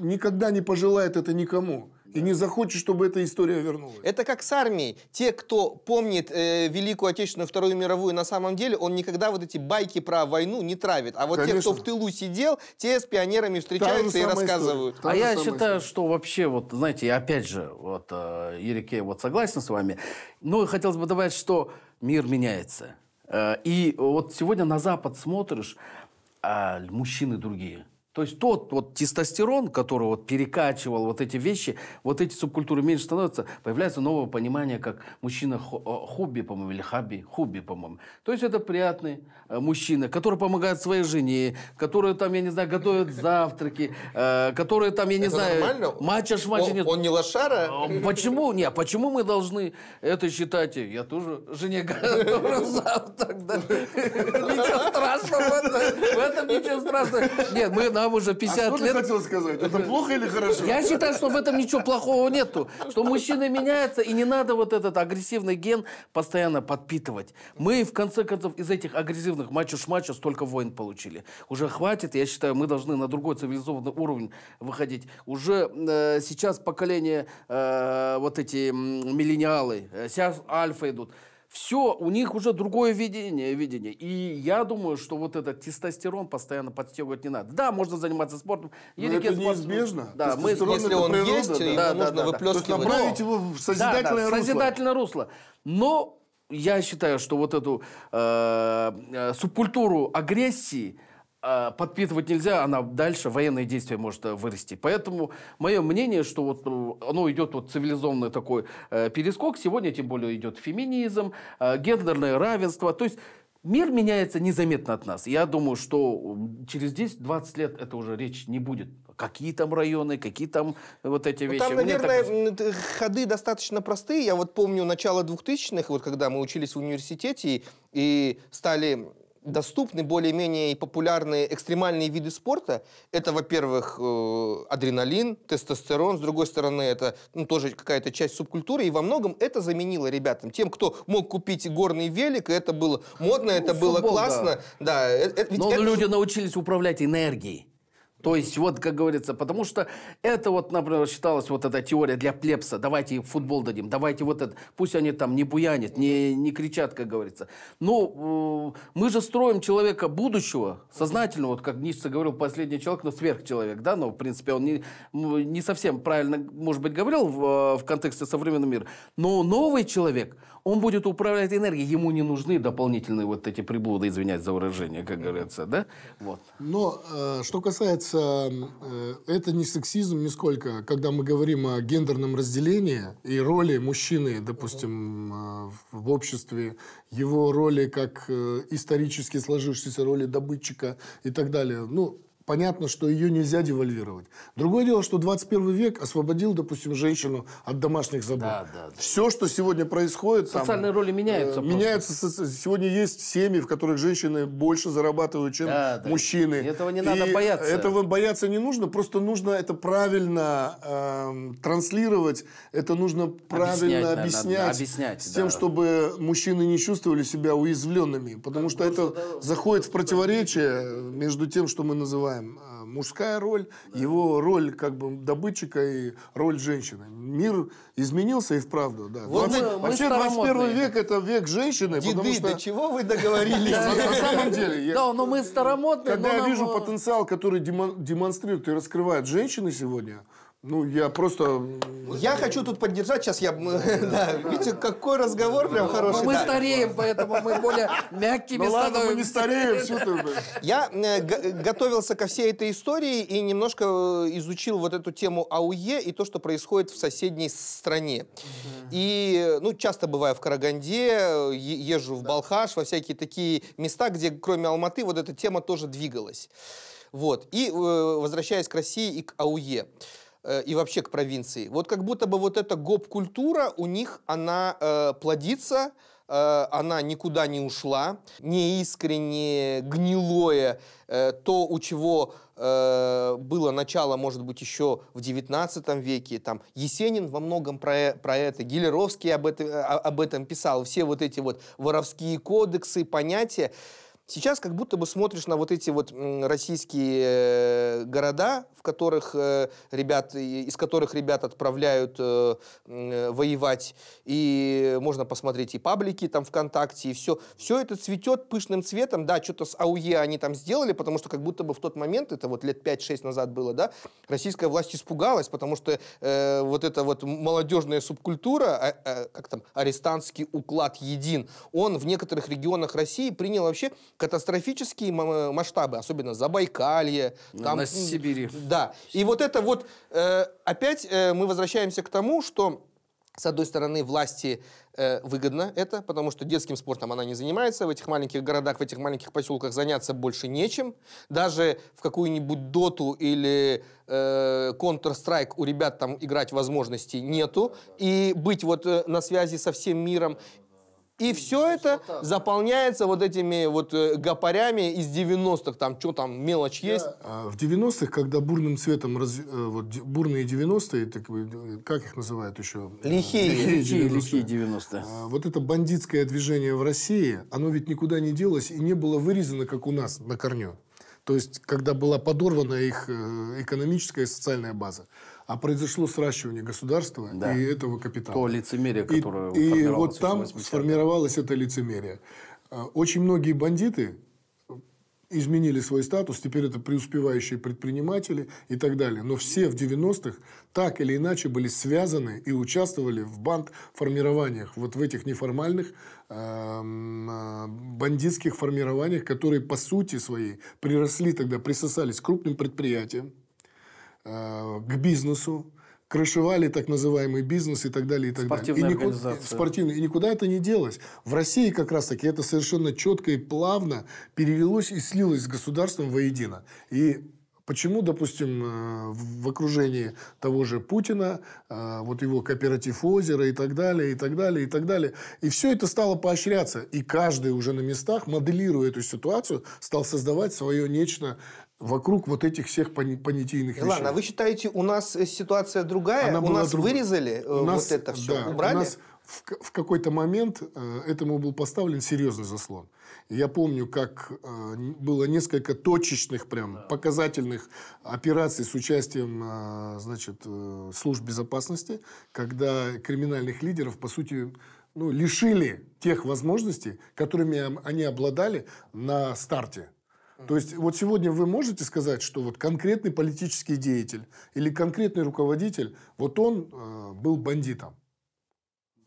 никогда не пожелает это никому да. и не захочешь, чтобы эта история вернулась. Это как с армией. Те, кто помнит э, Великую Отечественную Вторую мировую, на самом деле он никогда вот эти байки про войну не травит. А вот Конечно. те, кто в тылу сидел, те с пионерами встречаются и рассказывают. А я считаю, история. что вообще вот, знаете, опять же, вот э, вот согласен с вами. Но хотелось бы добавить, что мир меняется. Э, и вот сегодня на Запад смотришь, а мужчины другие. То есть тот вот тестостерон, который вот перекачивал вот эти вещи, вот эти субкультуры меньше становятся, появляется новое понимание, как мужчина э, хобби, по-моему, или хаби, хобби, по-моему. То есть это приятный э, мужчина, который помогает своей жене, который там, я не знаю, готовит <laughs> завтраки, э, который там, я не это знаю, нормально? шмача. Он, он не лошара? А, почему? Не, а почему мы должны это считать? Я тоже жене <laughs> готовлю завтрак. да, <laughs> Ничего страшного в этом, ничего страшного. Нет, мы замуж за 50 а что лет... ты хотел сказать? Это <laughs> плохо или хорошо? Я считаю, что в этом ничего плохого нету. Что мужчины меняются, и не надо вот этот агрессивный ген постоянно подпитывать. Мы, в конце концов, из этих агрессивных мачо-шмачо столько войн получили. Уже хватит, я считаю, мы должны на другой цивилизованный уровень выходить. Уже э, сейчас поколение э, вот эти э, миллениалы, э, сейчас альфа идут все, у них уже другое видение, видение. И я думаю, что вот этот тестостерон постоянно подстегивать не надо. Да, можно заниматься спортом. Но это спорт... неизбежно. Да, мы... Если он природа, есть, да, да, нужно да, да, выплескивать. То есть направить его в созидательное да, да, русло. созидательное русло. Но я считаю, что вот эту э, э субкультуру агрессии – а, подпитывать нельзя, она дальше военные действия может э, вырасти. Поэтому мое мнение, что вот э, оно идет вот цивилизованный такой э, перескок. Сегодня тем более идет феминизм, гендерное равенство. То есть мир меняется незаметно от нас. Я думаю, что через 10-20 лет это уже речь не будет. Какие там районы, какие там вот эти ну, вещи. Ну, там, наверное, так... ходы достаточно простые. Я вот помню начало 2000-х, вот когда мы учились в университете и стали доступны более-менее популярные экстремальные виды спорта. Это, во-первых, э, адреналин, тестостерон, с другой стороны, это ну, тоже какая-то часть субкультуры, и во многом это заменило ребятам. Тем, кто мог купить горный велик, это было модно, ну, это футбол, было классно. Да. Да, это, э, Но это... люди научились управлять энергией. То есть, вот, как говорится, потому что это вот, например, считалось вот эта теория для плепса. Давайте футбол дадим, давайте вот это. Пусть они там не буянят, не, не кричат, как говорится. Но ну, э, мы же строим человека будущего, сознательно, вот как Ницше говорил, последний человек, но сверхчеловек, да, но, ну, в принципе, он не, не совсем правильно, может быть, говорил в, э, в контексте современного мира. Но новый человек, он будет управлять энергией. Ему не нужны дополнительные вот эти приблуды, извиняюсь за выражение, как говорится, да? Вот. Но э, что касается, э, это не сексизм нисколько, когда мы говорим о гендерном разделении и роли мужчины, допустим, э, в обществе, его роли как э, исторически сложившейся роли добытчика и так далее. Ну, понятно, что ее нельзя девальвировать. Другое дело, что 21 век освободил, допустим, женщину от домашних забот. Да, да, да. Все, что сегодня происходит... Социальные там, роли меняются. Э, меняются. Сегодня есть семьи, в которых женщины больше зарабатывают, чем да, да. мужчины. И этого не и бояться. Этого бояться не нужно, просто нужно это правильно э, транслировать, это нужно правильно объяснять, объяснять, надо, объяснять с тем, да. чтобы мужчины не чувствовали себя уязвленными, потому как что это да, заходит в противоречие между тем, что мы называем называем а, мужская роль, да. его роль как бы добытчика и роль женщины. Мир изменился и вправду, да. Вот вообще мы, вообще 21 век это век женщины, Деды, что... до чего вы договорились? <laughs> На самом деле... Да, но мы старомодные. Когда я вижу э, потенциал, который демонстрирует и раскрывает женщины сегодня, ну, я просто... Я хочу тут поддержать, сейчас я... <laughs> видите, какой разговор прям хороший. Мы стареем, поэтому мы более мягкими становимся. Ну ладно, мы не стареем, <laughs> все Я э, э, готовился ко всей этой истории и немножко э, изучил вот эту тему АУЕ и то, что происходит в соседней стране. И, ну, часто бываю в Караганде, езжу в Балхаш, во всякие такие места, где кроме Алматы вот эта тема тоже двигалась. Вот. И возвращаясь к России и к АУЕ. Э, и вообще к провинции. Вот как будто бы вот эта гоп-культура у них, она э, плодится, э, она никуда не ушла, неискреннее, гнилое, э, то, у чего было начало, может быть, еще в XIX веке. Там Есенин во многом про, про это, Гилеровский об, это, об этом писал. Все вот эти вот воровские кодексы, понятия. Сейчас как будто бы смотришь на вот эти вот российские э, города, в которых э, ребят, из которых ребят отправляют э, воевать, и можно посмотреть и паблики там ВКонтакте, и все. Все это цветет пышным цветом, да, что-то с АУЕ они там сделали, потому что как будто бы в тот момент, это вот лет 5-6 назад было, да, российская власть испугалась, потому что э, вот эта вот молодежная субкультура, а, а, как там, арестантский уклад един, он в некоторых регионах России принял вообще катастрофические э, масштабы, особенно Забайкалье. Там, на Сибири. Да. И вот это вот... Э, опять э, мы возвращаемся к тому, что с одной стороны, власти э, выгодно это, потому что детским спортом она не занимается, в этих маленьких городах, в этих маленьких поселках заняться больше нечем. Даже в какую-нибудь доту или э, Counter-Strike у ребят там играть возможностей нету. И быть вот э, на связи со всем миром. И все это заполняется вот этими вот э, гопарями из 90-х, там что там, мелочь есть. А в 90-х, когда бурным цветом, раз... Э, вот, бурные 90-е, э, как их называют еще? Лихие. Лихие 90-е. А, вот это бандитское движение в России, оно ведь никуда не делось и не было вырезано, как у нас, на корню. То есть, когда была подорвана их экономическая и социальная база а произошло сращивание государства да. и этого капитала. То лицемерие, которое И, и вот там сформировалось это лицемерие. А, очень многие бандиты э, изменили свой статус, теперь это преуспевающие предприниматели и так далее. Но все в 90-х так или иначе были связаны и участвовали в банд-формированиях, вот в этих неформальных э, э, бандитских формированиях, которые по сути своей приросли тогда, присосались к крупным предприятиям, Э, к бизнесу, крышевали так называемый бизнес и так далее. И так Спортивная далее. И никуда, спортивная и никуда это не делось. В России как раз таки это совершенно четко и плавно перевелось и слилось с государством воедино. И Почему, допустим, э, в окружении того же Путина, э, вот его кооператив озера и так далее, и так далее, и так далее. И все это стало поощряться. И каждый уже на местах, моделируя эту ситуацию, стал создавать свое нечто вокруг вот этих всех понятийных вещей. Ладно, вы считаете, у нас э, ситуация другая? Она у нас друг... вырезали э, у нас, вот это все, да, убрали? У нас в, в какой-то момент э, этому был поставлен серьезный заслон. Я помню, как было несколько точечных, прям да. показательных операций с участием значит, служб безопасности, когда криминальных лидеров, по сути, ну, лишили тех возможностей, которыми они обладали на старте. То есть вот сегодня вы можете сказать, что вот конкретный политический деятель или конкретный руководитель, вот он э, был бандитом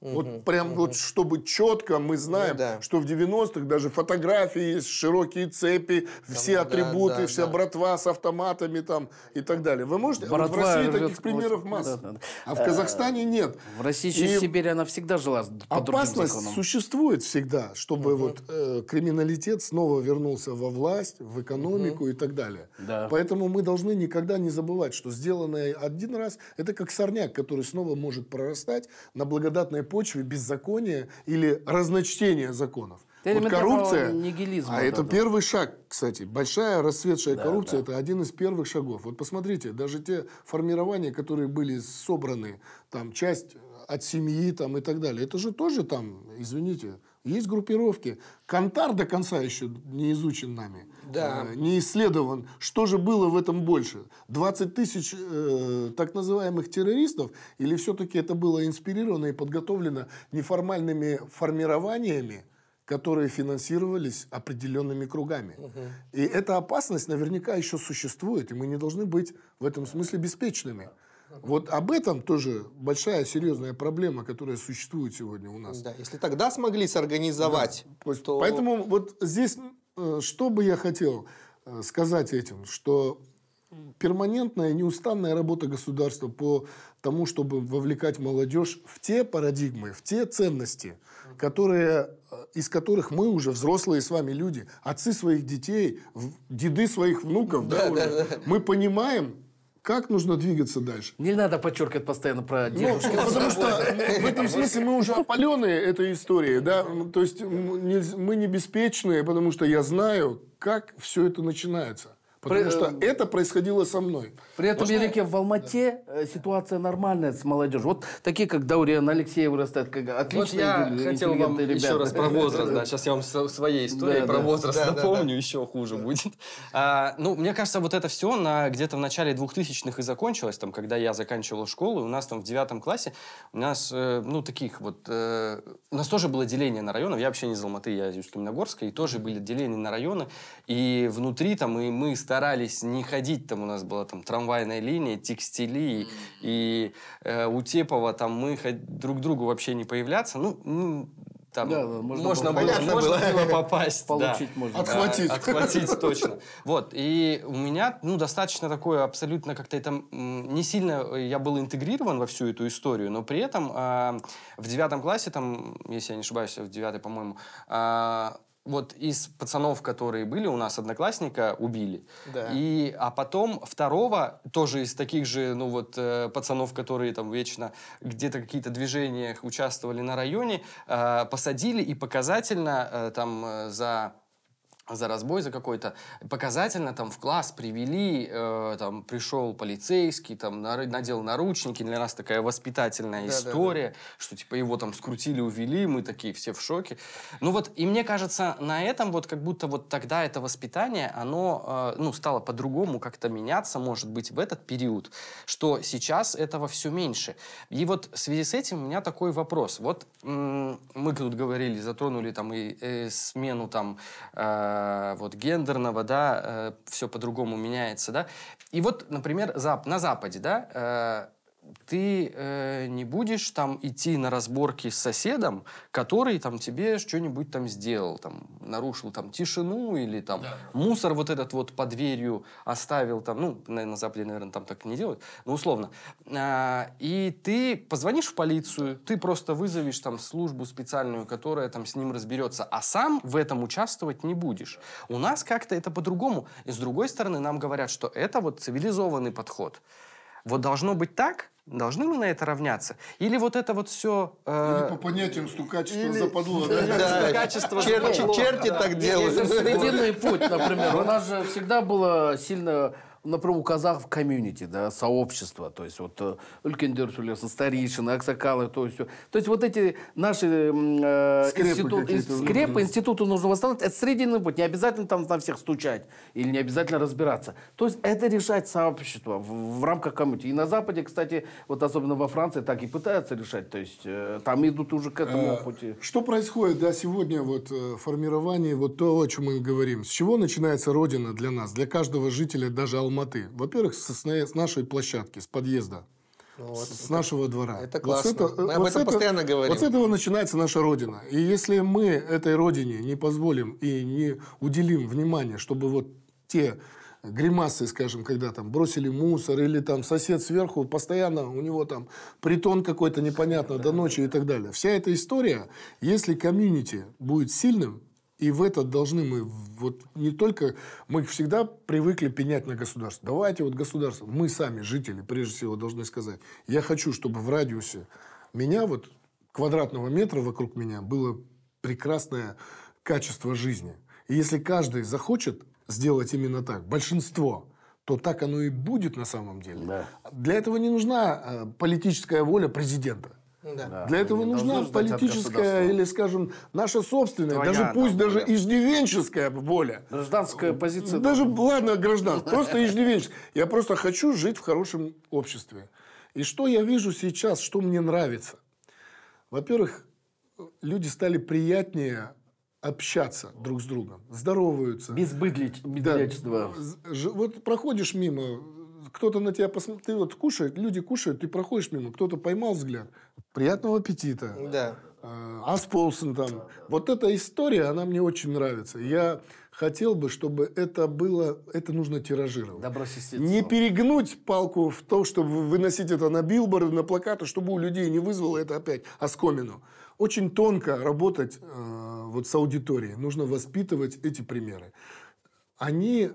вот прям вот чтобы четко мы ну знаем, что в 90-х даже фотографии есть, широкие цепи, все атрибуты, вся братва с автоматами там и так далее. Вы можете... в России таких примеров масса. А в Казахстане э, нет. В России и Сибирь она всегда жила по Опасность существует всегда, чтобы вот э, криминалитет снова вернулся во власть, в экономику и так далее. Поэтому мы должны никогда не забывать, что сделанное один раз, это как сорняк, который снова может прорастать на благодатной почве почве беззакония или разночтения законов. вот коррупция, нигилизм. А вот это, это первый шаг, кстати. Большая расцветшая да, коррупция да. – это один из первых шагов. Вот посмотрите, даже те формирования, которые были собраны, там, часть от семьи там, и так далее, это же тоже там, извините, есть группировки. Кантар до конца еще не изучен нами, да. э, не исследован. Что же было в этом больше? 20 тысяч э, так называемых террористов? Или все-таки это было инспирировано и подготовлено неформальными формированиями, которые финансировались определенными кругами? Угу. И эта опасность наверняка еще существует, и мы не должны быть в этом смысле беспечными. Вот об этом тоже большая серьезная проблема, которая существует сегодня у нас. Да, если тогда смогли сорганизовать, да. то... Поэтому вот здесь, э, что бы я хотел э, сказать этим, что перманентная, неустанная работа государства по тому, чтобы вовлекать молодежь в те парадигмы, в те ценности, которые, э, из которых мы уже взрослые с вами люди, отцы своих детей, деды своих внуков, да, да, да, да. мы понимаем как нужно двигаться дальше. Не надо подчеркивать постоянно про дедушки. Ну, потому что в этом смысле мы уже опаленные этой историей, да, то есть мы не беспечные, потому что я знаю, как все это начинается. Потому При... что э, это происходило со мной. При этом, Можно... Велике, в Алмате да. Э, ситуация нормальная с молодежью. Вот такие, как Дауриан Алексеев вырастает как отличные вот я хотел вам ребята. еще раз про возраст. Да. Сейчас я вам своей историей да, про да. возраст да, напомню, да, да. еще хуже да. будет. А, ну, мне кажется, вот это все на где-то в начале 2000-х и закончилось, там, когда я заканчивал школу, у нас там в девятом классе, у нас, э, ну, таких вот... у нас тоже было деление на районы. Я вообще не из Алматы, я из Усть-Каменогорска, и тоже были деления на районы. И внутри там и мы стали старались не ходить, там у нас была там трамвайная линия, текстили, mm. и э, у Тепова там мы друг другу вообще не появляться, ну, там да, да, можно, можно было, было, можно было. было попасть. Получить да. можно. Отхватить. Да, отхватить, <laughs> точно. Вот, и у меня, ну, достаточно такое абсолютно как-то это... Не сильно э, я был интегрирован во всю эту историю, но при этом э, в девятом классе, там, если я не ошибаюсь, в девятой, по-моему, э, вот из пацанов, которые были у нас, одноклассника убили. Да. И, а потом второго, тоже из таких же, ну вот, э, пацанов, которые там вечно где-то какие-то движениях участвовали на районе, э, посадили и показательно э, там э, за за разбой за какой-то показательно там в класс привели э, там пришел полицейский там на, надел наручники для нас такая воспитательная да, история да, да. что типа его там скрутили увели мы такие все в шоке ну вот и мне кажется на этом вот как будто вот тогда это воспитание оно э, ну стало по-другому как-то меняться может быть в этот период что сейчас этого все меньше и вот в связи с этим у меня такой вопрос вот мы тут говорили затронули там и, и э, смену там э, Э, вот гендерного, да, э, все по-другому меняется, да. И вот, например, зап на Западе, да, э, ты э, не будешь там идти на разборки с соседом, который там тебе что-нибудь там сделал, там нарушил там тишину или там да. мусор вот этот вот под дверью оставил там, ну на, на Западе, наверное, там так не делают, но условно. А, и ты позвонишь в полицию, ты просто вызовешь там службу специальную, которая там с ним разберется, а сам в этом участвовать не будешь. У нас как-то это по-другому. И с другой стороны нам говорят, что это вот цивилизованный подход. Вот должно быть так, Должны мы на это равняться? Или вот это вот все... Э... Или по понятиям стукачество Или... западло, да? <laughs> да? Стукачество Чер... Черти так делают. Сведенный путь, например. У нас же всегда было сильно например, у казахов комьюнити, да, сообщество, то есть вот үлкендер э, сөйлесін старейшины аксакалы то есть то есть вот эти наши э, скрепы, институт, скрепы институты нужно восстановить это срединный путь не обязательно там на всех стучать или не обязательно разбираться то есть это решать сообщество в, в рамках комьюнити и на западе кстати вот особенно во Франции так и пытаются решать то есть э, там идут уже к этому а, пути что происходит да сегодня вот э, формирование вот того, о чем мы говорим с чего начинается родина для нас для каждого жителя даже Алматы Алматы. Во-первых, с, с нашей площадки, с подъезда. Вот. Ну, с нашего двора. Это классно. Вот это, Мы вот об этом это, постоянно говорим. Вот с этого начинается наша Родина. И если мы этой Родине не позволим и не уделим внимания, чтобы вот те гримасы, скажем, когда там бросили мусор или там сосед сверху, постоянно у него там притон какой-то непонятно да. до ночи и так далее. Вся эта история, если комьюнити будет сильным, и в это должны мы, вот не только, мы всегда привыкли пенять на государство. Давайте вот государство, мы сами, жители, прежде всего должны сказать, я хочу, чтобы в радиусе меня, вот квадратного метра вокруг меня было прекрасное качество жизни. И если каждый захочет сделать именно так, большинство, то так оно и будет на самом деле. Да. Для этого не нужна э, политическая воля президента. Да. Для этого нужна политическая или, скажем, наша собственная, Твоя даже пусть даже воля. иждивенческая воля. Гражданская позиция. Даже, ладно, граждан, просто иждивенческая. Я просто хочу жить в хорошем обществе. И что я вижу сейчас, что мне нравится? Во-первых, люди стали приятнее общаться друг с другом, здороваются. Без быдлячества. вот проходишь мимо, кто-то на тебя посмотрел, ты вот кушает, люди кушают, ты проходишь мимо, кто-то поймал взгляд, приятного аппетита. Да. Асполсон а там. Вот эта история, она мне очень нравится. Я хотел бы, чтобы это было, это нужно тиражировать. Добро Не перегнуть палку в то, чтобы выносить это на билборды, на плакаты, чтобы у людей не вызвало это опять оскомину. Очень тонко работать э, вот с аудиторией. Нужно воспитывать эти примеры. Они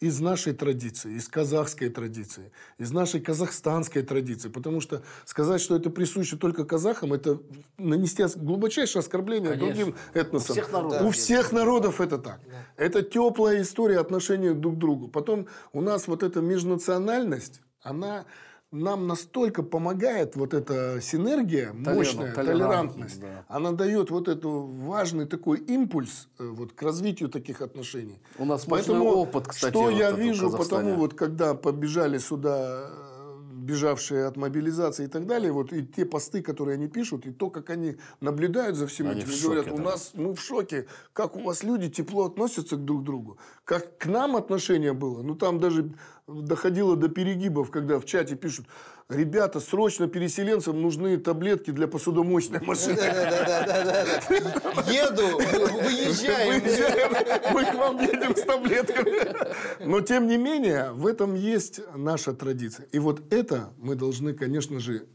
из нашей традиции, из казахской традиции, из нашей казахстанской традиции. Потому что сказать, что это присуще только казахам, это нанести глубочайшее оскорбление Конечно. другим этносам. У всех народов, у всех народов это так. Да. Это теплая история отношения друг к другу. Потом у нас вот эта межнациональность, она нам настолько помогает вот эта синергия, Толерно, мощная толерантность, толерантность да. она дает вот эту важный такой импульс э, вот к развитию таких отношений. У нас большой опыт, кстати, что вот я вижу, потому вот когда побежали сюда э, бежавшие от мобилизации и так далее, вот и те посты, которые они пишут, и то, как они наблюдают за всем они этим, говорят, шоке, у да. нас мы ну, в шоке, как у вас люди тепло относятся к друг другу, как к нам отношение было, ну там даже доходило до перегибов, когда в чате пишут, ребята, срочно переселенцам нужны таблетки для посудомоечной машины. Еду, выезжаем. Мы к вам едем с таблетками. Но, тем не менее, в этом есть наша традиция. И вот это мы должны, конечно же,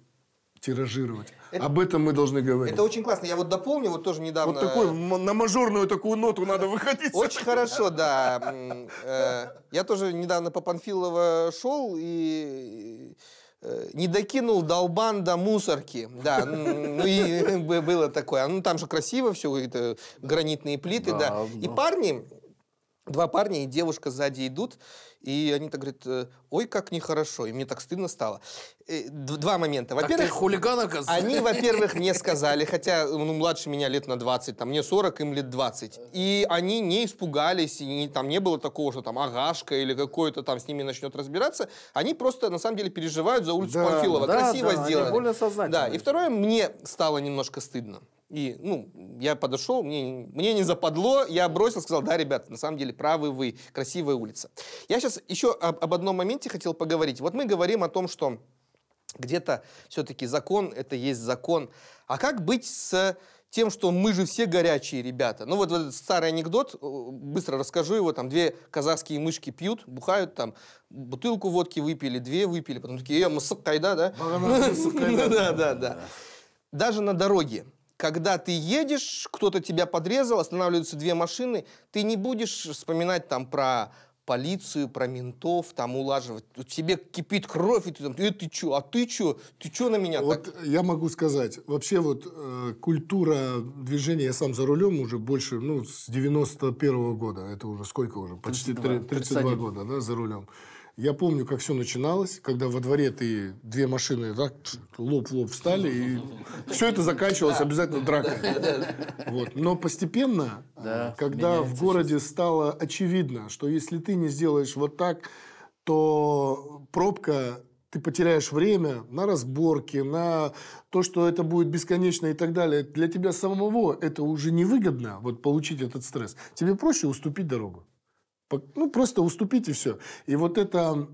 тиражировать. Это, Об этом мы должны говорить. Это очень классно. Я вот дополню, вот тоже недавно... Вот такой, на мажорную такую ноту надо выходить. Очень хорошо, да. Э, я тоже недавно по Панфилова шел, и Э, не докинул долбан до мусорки. Да, ну и <laughs> было такое. А, ну там же красиво все, это гранитные плиты, да. да. И парни два парня и девушка сзади идут, и они так говорят, «Э, ой, как нехорошо, и мне так стыдно стало. Э, два момента. Во-первых, хулиган оказался. Они, <laughs> во-первых, не сказали, хотя ну, младше меня лет на 20, там, мне 40, им лет 20. И они не испугались, и не, там не было такого, что там агашка или какой-то там с ними начнет разбираться. Они просто, на самом деле, переживают за улицу да, Панфилова. Да, Красиво да, сделали. Да, и второе, мне стало немножко стыдно. И, ну, я подошел, мне, мне не западло, я бросил, сказал, да, ребят, на самом деле правы вы, красивая улица. Я сейчас еще об, об одном моменте хотел поговорить. Вот мы говорим о том, что где-то все-таки закон, это есть закон. А как быть с тем, что мы же все горячие ребята. Ну вот, вот этот старый анекдот, э, быстро расскажу его, там две казахские мышки пьют, бухают, там бутылку водки выпили, две выпили, потом такие, э, мы саккайда, да? <laughs> Да, да, да. Даже на дороге когда ты едешь, кто-то тебя подрезал, останавливаются две машины, ты не будешь вспоминать там про полицию, про ментов, там улаживать. У тебе кипит кровь, и ты там, э, ты чё, а ты чё, ты чё на меня вот так? Я могу сказать, вообще вот э, культура движения, я сам за рулем уже больше, ну, с 91 -го года, это уже сколько уже, почти 32, 32 31. года, да, за рулем. Я помню, как все начиналось, когда во дворе ты две машины так лоб в лоб встали, и все это заканчивалось обязательно дракой. Вот. Но постепенно, да, когда в городе стало очевидно, что если ты не сделаешь вот так, то пробка ты потеряешь время на разборки, на то, что это будет бесконечно и так далее. Для тебя самого это уже невыгодно, вот получить этот стресс. Тебе проще уступить дорогу. Ну, просто уступите все. И вот это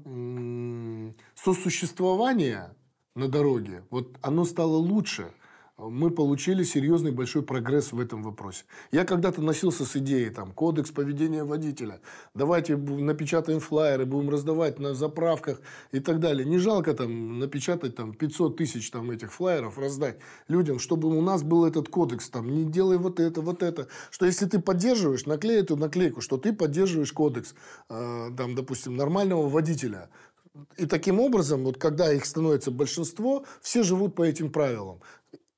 сосуществование на дороге, вот оно стало лучше – мы получили серьезный большой прогресс в этом вопросе. Я когда-то носился с идеей, там, кодекс поведения водителя, давайте напечатаем флайеры, будем раздавать на заправках и так далее. Не жалко там напечатать там 500 тысяч там этих флайеров, раздать людям, чтобы у нас был этот кодекс, там, не делай вот это, вот это. Что если ты поддерживаешь, наклей эту наклейку, что ты поддерживаешь кодекс, э, там, допустим, нормального водителя, и таким образом, вот когда их становится большинство, все живут по этим правилам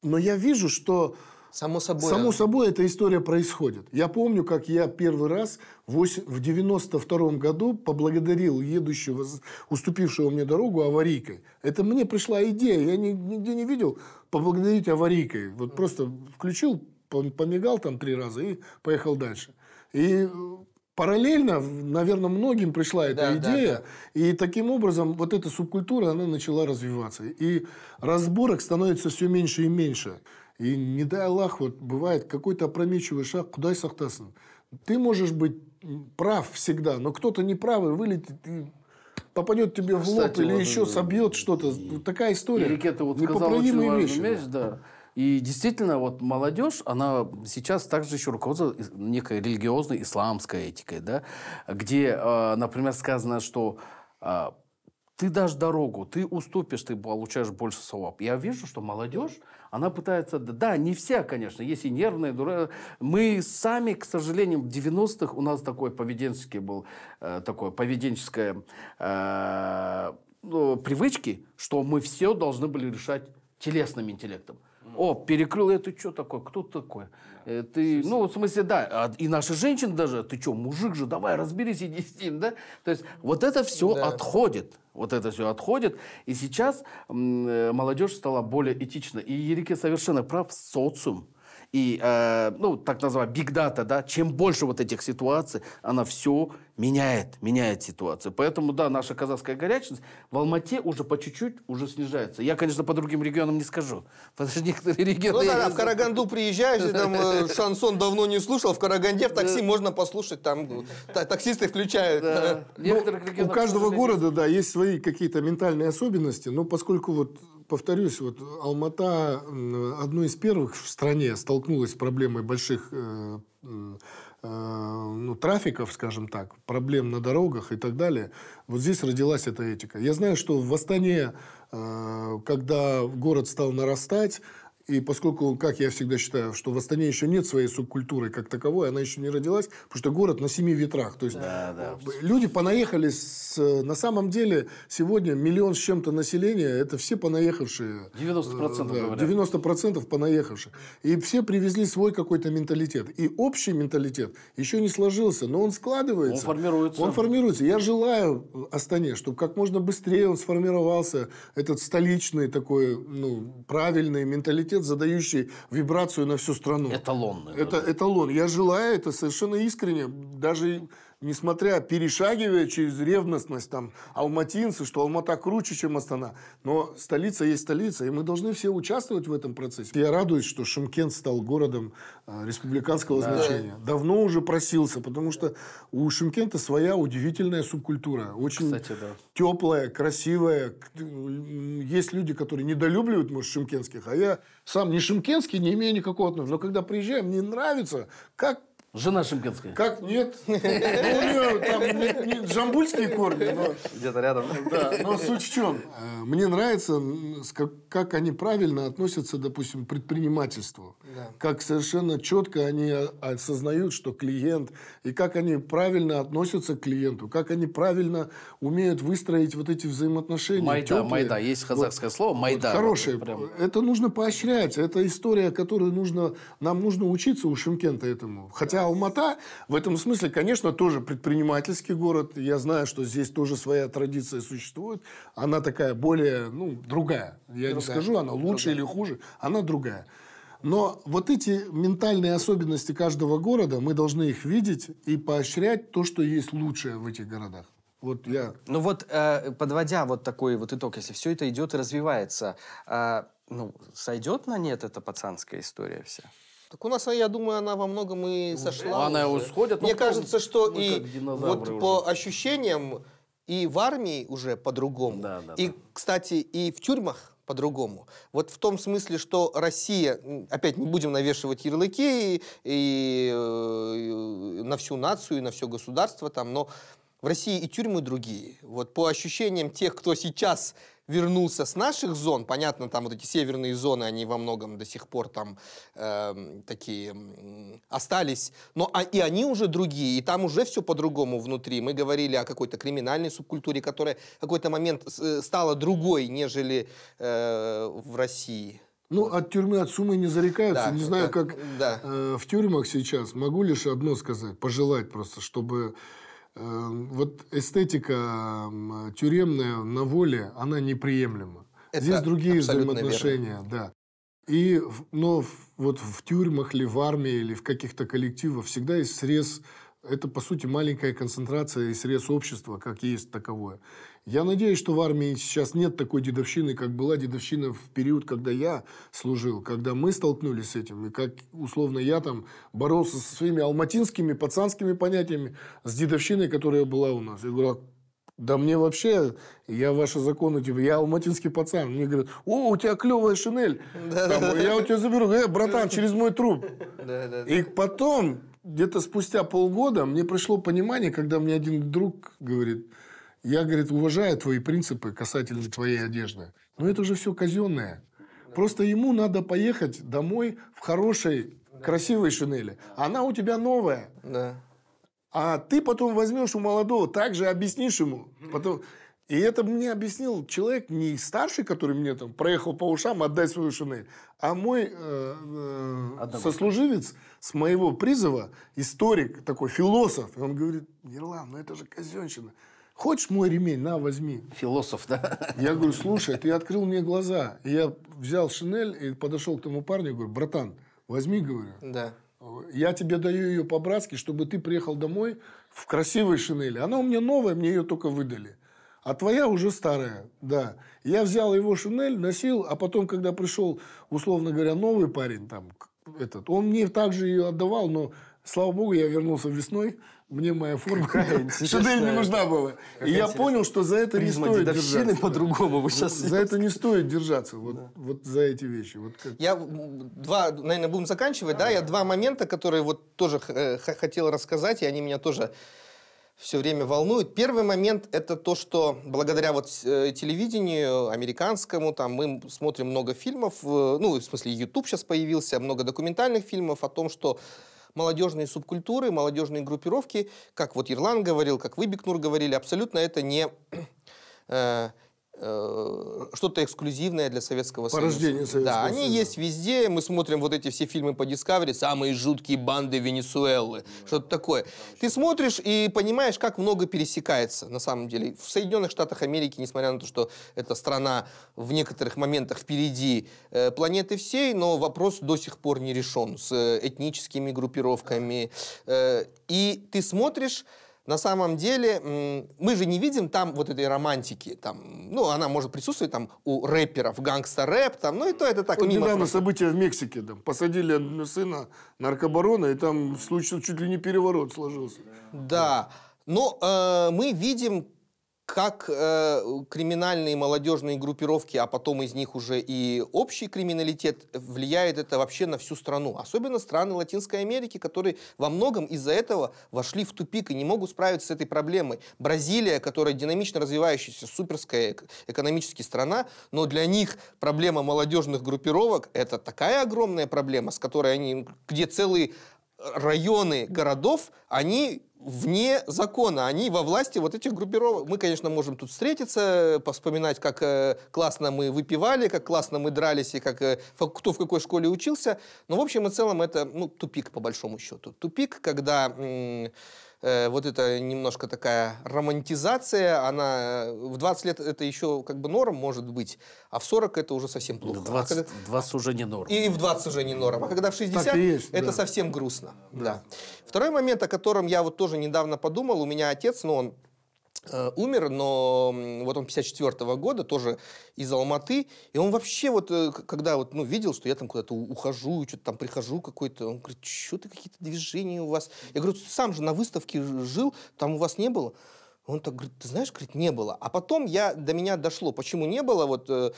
но я вижу, что Само собой. Само собой эта история происходит. Я помню, как я первый раз в 92-м году поблагодарил едущего, уступившего мне дорогу аварийкой. Это мне пришла идея, я нигде не видел поблагодарить аварийкой. Вот просто включил, помигал там три раза и поехал дальше. И э, Параллельно, наверное, многим пришла эта да, идея, да, и таким образом вот эта субкультура, она начала развиваться. И разборок становится все меньше и меньше. И не дай Аллах, вот бывает какой-то опрометчивый шаг, куда и сахтасан. Ты можешь быть прав всегда, но кто-то неправый вылетит и попадет тебе в лоб или вот еще э, собьет что-то. Такая история. Рикета вот сказал очень важную вещь, да. И действительно, вот молодежь, она сейчас также еще руководится некой религиозной исламской этикой, да, где, а, например, сказано, что а, ты дашь дорогу, ты уступишь, ты получаешь больше савап. Я вижу, что молодежь, она пытается... Да, не вся, конечно, есть и нервные, дура... Мы сами, к сожалению, в 90-х у нас такой поведенческий был, э, такое поведенческое э, ну, привычки, что мы все должны были решать телесным интеллектом о, перекрыл это что такое, кто такой? Да. Э, ты, ну, в смысле, да, а, и наши женщины даже, ты что, мужик же, давай разберись, иди с ним, да? То есть вот это все да. отходит, вот это все отходит, и сейчас э, молодежь стала более этична. И Ерике совершенно прав, социум, и, э, ну, так называемая big data, да, чем больше вот этих ситуаций, она все меняет, меняет ситуацию. Поэтому, да, наша казахская горячность в Алмате уже по чуть-чуть уже снижается. Я, конечно, по другим регионам не скажу, потому что некоторые регионы... Ну да, в Караганду приезжаешь, там э, <laughs> шансон давно не слушал, в Караганде в такси можно послушать, там таксисты включают. Да. Ну, у каждого города, да, есть свои какие-то ментальные особенности, но поскольку вот повторюсь, вот Алмата одной из первых в стране столкнулась с проблемой больших э, э, э, ну, трафиков, скажем так, проблем на дорогах и так далее. Вот здесь родилась эта этика. Я знаю, что в Астане, когда город стал нарастать, и поскольку, как я всегда считаю, что в Астане еще нет своей субкультуры как таковой, она еще не родилась, потому что город на семи ветрах. То есть да, да. Э, люди понаехали с... На самом деле сегодня миллион с чем-то населения, это все понаехавшие. 90% э, да, говорят. 90% понаехавших. И все привезли свой какой-то менталитет. И общий менталитет еще не сложился, но он складывается. Он формируется. Он формируется. Я желаю Астане, чтобы как можно быстрее он сформировался, этот столичный такой, ну, правильный менталитет, университет, задающий вибрацию на всю страну. Эталонный. Это да. эталон. Я желаю это совершенно искренне, даже несмотря, перешагивая через ревностность там алматинцы, что Алмата круче, чем Астана, но столица есть столица, и мы должны все участвовать в этом процессе. Я радуюсь, что Шымкент стал городом э, республиканского да. значения. Давно уже просился, потому что у Шымкента своя удивительная субкультура, очень Кстати, да. теплая, красивая. Есть люди, которые недолюбливают, может, шымкентских, а я сам не шымкентский, не имею никакого отношения, но когда приезжаю, мне нравится, как Жена Шимкинская. Как? Нет. <laughs> Ну, у нее там не, не джамбульские корни, но... Где-то рядом. Да, но суть в чем. Э, мне нравится, как, они правильно относятся, допустим, к предпринимательству. Да. Как совершенно четко они осознают, что клиент, и как они правильно относятся к клиенту, как они правильно умеют выстроить вот эти взаимоотношения. Майда, теплые. майда. Есть казахское вот, слово майда. Вот, хорошее. Прям... Это нужно поощрять. Это история, которую нужно... Нам нужно учиться у Шимкента этому. Хотя Алмата в этом смысле, конечно, тоже предпринимательский город. Я знаю, что здесь тоже своя традиция существует. Она такая более, ну, другая. Я другая. не скажу, она лучше другая. или хуже. Она другая. Но вот эти ментальные особенности каждого города, мы должны их видеть и поощрять то, что есть лучшее в этих городах. Вот я... Ну вот, э, подводя вот такой вот итог, если все это идет и развивается, э, ну, сойдет на нет эта пацанская история вся? Так у нас, а, я думаю, она во многом и сошла. Она уже. сходит. Мне ну, кажется, что и вот уже. по ощущениям и в армии уже по-другому. Да, да, и, да. кстати, и в тюрьмах по-другому. Вот в том смысле, что Россия, опять не будем навешивать ярлыки и, и, и э, на всю нацию, и на все государство там, но в России и тюрьмы другие. Вот по ощущениям тех, кто сейчас вернулся с наших зон, понятно, там вот эти северные зоны, они во многом до сих пор там э, такие остались, но а, и они уже другие, и там уже все по-другому внутри. Мы говорили о какой-то криминальной субкультуре, которая в какой-то момент э, стала другой, нежели э, в России. Ну, вот. от тюрьмы, от суммы не зарекаются. Да, не знаю, да, как да. Э, в тюрьмах сейчас. Могу лишь одно сказать, пожелать просто, чтобы Эм, вот эстетика тюремная на воле, она неприемлема. Это Здесь другие взаимоотношения, верно. да. И, но вот в тюрьмах или в армии или в каких-то коллективах всегда есть срез это, по сути, маленькая концентрация средств общества, как есть таковое. Я надеюсь, что в армии сейчас нет такой дедовщины, как была дедовщина в период, когда я служил, когда мы столкнулись с этим, и как, условно, я там боролся со своими алматинскими, пацанскими понятиями, с дедовщиной, которая была у нас. Я говорю, «А да мне вообще, я ваши законы, типа, я алматинский пацан. Мне говорят, о, у тебя клевая шинель. Да, Там, да, я да. у тебя заберу. Э, братан, через мой труп. Да, да, И потом где-то спустя полгода мне пришло понимание, когда мне один друг говорит, я, говорит, уважаю твои принципы касательно твоей одежды, но это же все казенное. Просто ему надо поехать домой в хорошей, да. красивой шинели. Она у тебя новая. Да. А ты потом возьмешь у молодого, также объяснишь ему. Потом... И это мне объяснил человек не старший, который мне там проехал по ушам, отдай свою шинель, а мой э, э, сослуживец с моего призыва, историк такой, философ. И он говорит, Ерлан, ну это же казенщина. Хочешь мой ремень? На, возьми. Философ, да? Я говорю, слушай, ты открыл мне глаза. И я взял шинель и подошел к тому парню и говорю, братан, возьми, говорю. Да. Я тебе даю ее по-братски, чтобы ты приехал домой в красивой шинели. Она у меня новая, мне ее только выдали. А твоя уже старая, да. Я взял его шинель, носил, а потом, когда пришел, условно говоря, новый парень там, этот, он мне также ее отдавал, но, слава богу, я вернулся весной, мне моя форма шинель не нужна была. И я понял, что за это не стоит держаться. по-другому вы сейчас... За это не стоит держаться, вот за эти вещи. Я два, наверное, будем заканчивать, да, я два момента, которые вот тоже э, хотел рассказать, и они меня тоже все время волнует. Первый момент – это то, что благодаря вот э, телевидению американскому, там мы смотрим много фильмов, э, ну, в смысле, YouTube сейчас появился, много документальных фильмов о том, что молодежные субкультуры, молодежные группировки, как вот Ирлан говорил, как Выбикнур говорили, абсолютно это не <clears throat> э, Э, что-то эксклюзивное для Советского союза. Порождение советского Союза. да, они Союза. есть везде. Мы смотрим вот эти все фильмы по Discovery, самые жуткие банды Венесуэлы, да. что-то такое. Да, Ты смотришь и понимаешь, как много пересекается на самом деле. В Соединенных Штатах Америки, несмотря на то, что эта страна в некоторых моментах впереди э, планеты всей, но вопрос до сих пор не решен с э, этническими группировками. Э, и ты смотришь на самом деле мы же не видим там вот этой романтики, там, ну, она может присутствовать там у рэперов, гангстер рэп там, ну, и то это так вот мимо. Недавно просто. события в Мексике, там, посадили сына наркобарона, и там случился чуть ли не переворот сложился. Да, но э, мы видим как э, криминальные молодежные группировки, а потом из них уже и общий криминалитет, влияет это вообще на всю страну. Особенно страны Латинской Америки, которые во многом из-за этого вошли в тупик и не могут справиться с этой проблемой. Бразилия, которая динамично развивающаяся, суперская экономически страна, но для них проблема молодежных группировок – это такая огромная проблема, с которой они, где целые районы городов, они вне закона, они во власти вот этих группировок. Мы, конечно, можем тут встретиться, вспоминать, как э, классно мы выпивали, как классно мы дрались и как э, кто в какой школе учился. Но в общем и целом это ну, тупик по большому счету. Тупик, когда Э, вот это немножко такая романтизация, она э, в 20 лет это еще как бы норм может быть, а в 40 это уже совсем плохо. 20, а когда... 20 уже не норм. И в 20 уже не норм. А когда в 60 есть, это да. совсем грустно. Да. да. Второй момент, о котором я вот тоже недавно подумал, у меня отец, ну он Э, умер, но вот он 54 -го года, тоже из Алматы, и он вообще вот, э, когда вот, ну, видел, что я там куда-то ухожу, что-то там прихожу какой-то, он говорит, что ты какие-то движения у вас? Я говорю, сам же на выставке жил, там у вас не было? Он так говорит, ты знаешь, говорит, не было. А потом я, до меня дошло, почему не было, вот, э,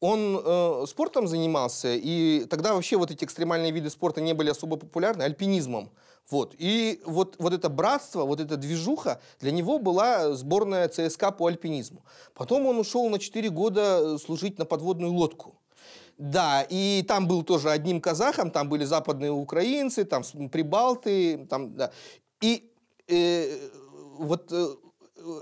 он э, спортом занимался, и тогда вообще вот эти экстремальные виды спорта не были особо популярны, альпинизмом. Вот. И вот, вот это братство, вот эта движуха для него была сборная ЦСКА по альпинизму. Потом он ушел на 4 года э, служить на подводную лодку. Да, и там был тоже одним казахом, там были западные украинцы, там прибалты, там, да. И э, вот э,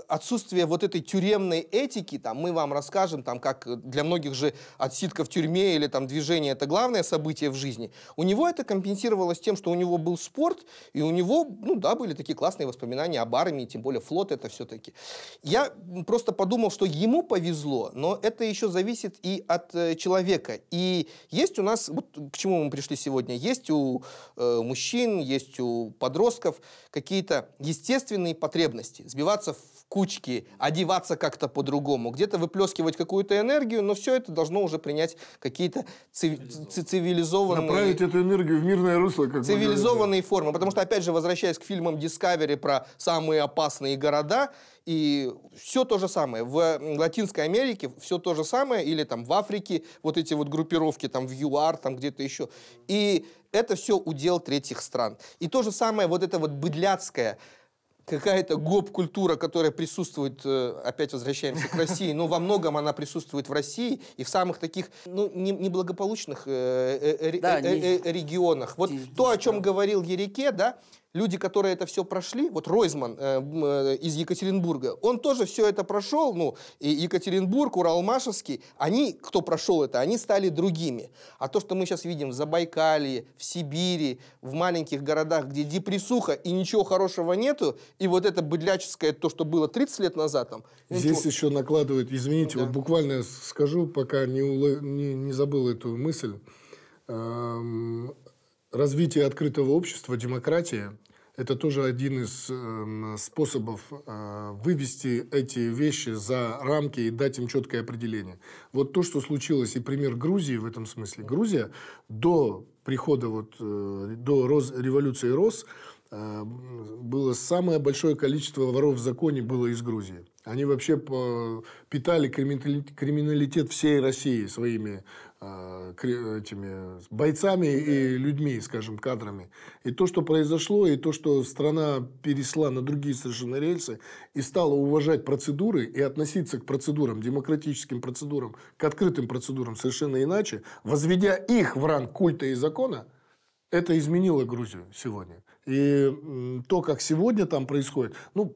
отсутствие вот этой тюремной этики, там, мы вам расскажем, там, как для многих же отсидка в тюрьме или там движение – это главное событие в жизни, у него это компенсировалось тем, что у него был спорт, и у него, ну да, были такие классные воспоминания об армии, тем более флот это все-таки. Я просто подумал, что ему повезло, но это еще зависит и от э, человека. И есть у нас, вот к чему мы пришли сегодня, есть у э, мужчин, есть у подростков какие-то естественные потребности. Сбиваться в кучки, одеваться как-то по-другому, где-то выплескивать какую-то энергию, но все это должно уже принять какие-то цив... цивилизованные... Направить эту энергию в мирное русло. Как цивилизованные формы. Потому что, опять же, возвращаясь к фильмам Discovery про самые опасные города, и все то же самое. В Латинской Америке все то же самое, или там в Африке вот эти вот группировки, там в ЮАР, там где-то еще. И это все удел третьих стран. И то же самое вот это вот быдляцкое, какая-то гоп-культура, которая присутствует, э, опять возвращаемся к России, но ну, во многом она присутствует в России и в самых таких, ну, неблагополучных регионах. Вот то, о чем говорил Ереке, да, люди, которые это все прошли, вот Ройзман э, э, из Екатеринбурга, он тоже все это прошел, ну, и Екатеринбург, Уралмашевский, они, кто прошел это, они стали другими. А то, что мы сейчас видим в Забайкалье, в Сибири, в маленьких городах, где депрессуха и ничего хорошего нету, и вот это быдляческое, то, что было 30 лет назад там. Ну, Здесь ничего... еще накладывают, извините, да. вот буквально скажу, пока не, улы... не, не забыл эту мысль, развитие открытого общества, демократия – это тоже один из э, способов э, вывести эти вещи за рамки и дать им четкое определение. Вот то, что случилось, и пример Грузии в этом смысле. Грузия до прихода, вот, э, до Рос, революции РОС э, было самое большое количество воров в законе было из Грузии. Они вообще питали криминалитет всей России своими а, этими бойцами ну и людьми, скажем, кадрами. И то, что произошло, и то, что страна пересла на другие совершенно рельсы и стала уважать процедуры и относиться к процедурам, демократическим процедурам, к открытым процедурам совершенно иначе, возведя их в ранг культа и закона, это изменило Грузию сегодня. И то, как сегодня там происходит, ну,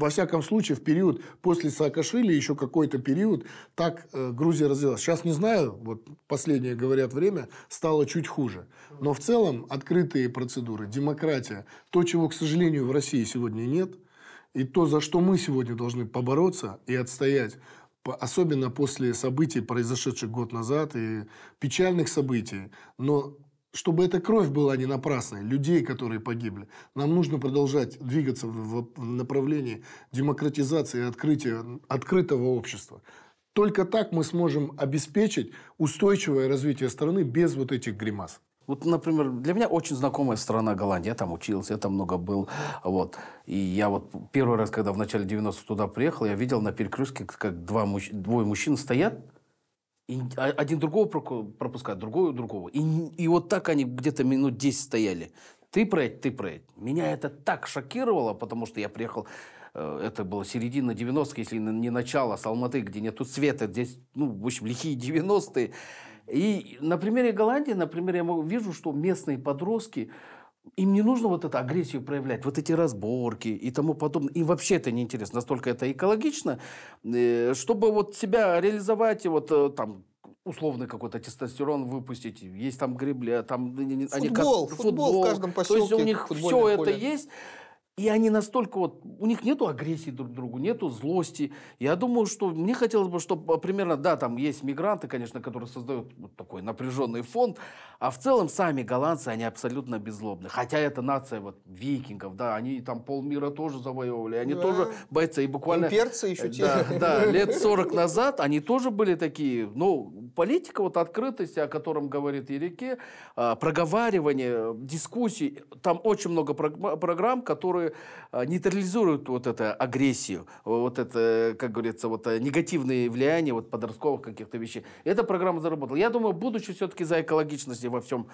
во всяком случае, в период после Саакашвили, еще какой-то период, так э, Грузия развилась. Сейчас не знаю, вот последнее, говорят, время стало чуть хуже. Но в целом открытые процедуры, демократия, то, чего, к сожалению, в России сегодня нет, и то, за что мы сегодня должны побороться и отстоять, особенно после событий, произошедших год назад, и печальных событий, но чтобы эта кровь была не напрасной, людей, которые погибли. Нам нужно продолжать двигаться в, направлении демократизации и открытия открытого общества. Только так мы сможем обеспечить устойчивое развитие страны без вот этих гримас. Вот, например, для меня очень знакомая страна Голландия. Я там учился, я там много был. Вот. И я вот первый раз, когда в начале 90-х туда приехал, я видел на перекрестке, как два муж... двое мужчин стоят, и а, один другого пропускает, другого другого. И, и вот так они где-то минут 10 стояли. Ты проедь, ты проедь. Меня это так шокировало, потому что я приехал, э, это было середина 90-х, если не начало, с Алматы, где нету света, здесь, ну, в общем, лихие 90-е. И на примере Голландии, например, я вижу, что местные подростки, им не нужно вот эту агрессию проявлять, вот эти разборки и тому подобное. Им вообще это не интересно, настолько это экологично. Э, чтобы вот себя реализовать, и вот э, там условный какой-то тестостерон выпустить, есть там гребля, там футбол, они как, футбол, футбол в каждом поселке. То есть у них все поле. это есть, и они настолько вот, у них нету агрессии друг к другу, нету злости. Я думаю, что мне хотелось бы, чтобы а, примерно, да, там есть мигранты, конечно, которые создают вот такой напряженный фон, а в целом сами голландцы, они абсолютно беззлобны. Хотя это нация вот викингов, да, они там полмира тоже завоевывали, они да. тоже бойцы. И буквально... Имперцы еще э, те. Да, да, лет 40 назад они тоже были такие, ну, политика, вот открытость, о котором говорит Ереке, а, проговаривание, э, дискуссии, там очень много программ, которые а, нейтрализуют вот эту агрессию, вот это, как говорится, вот э, негативные влияния вот подростковых каких-то вещей. Эта программа заработала. Я думаю, будучи все-таки за экологичность во всем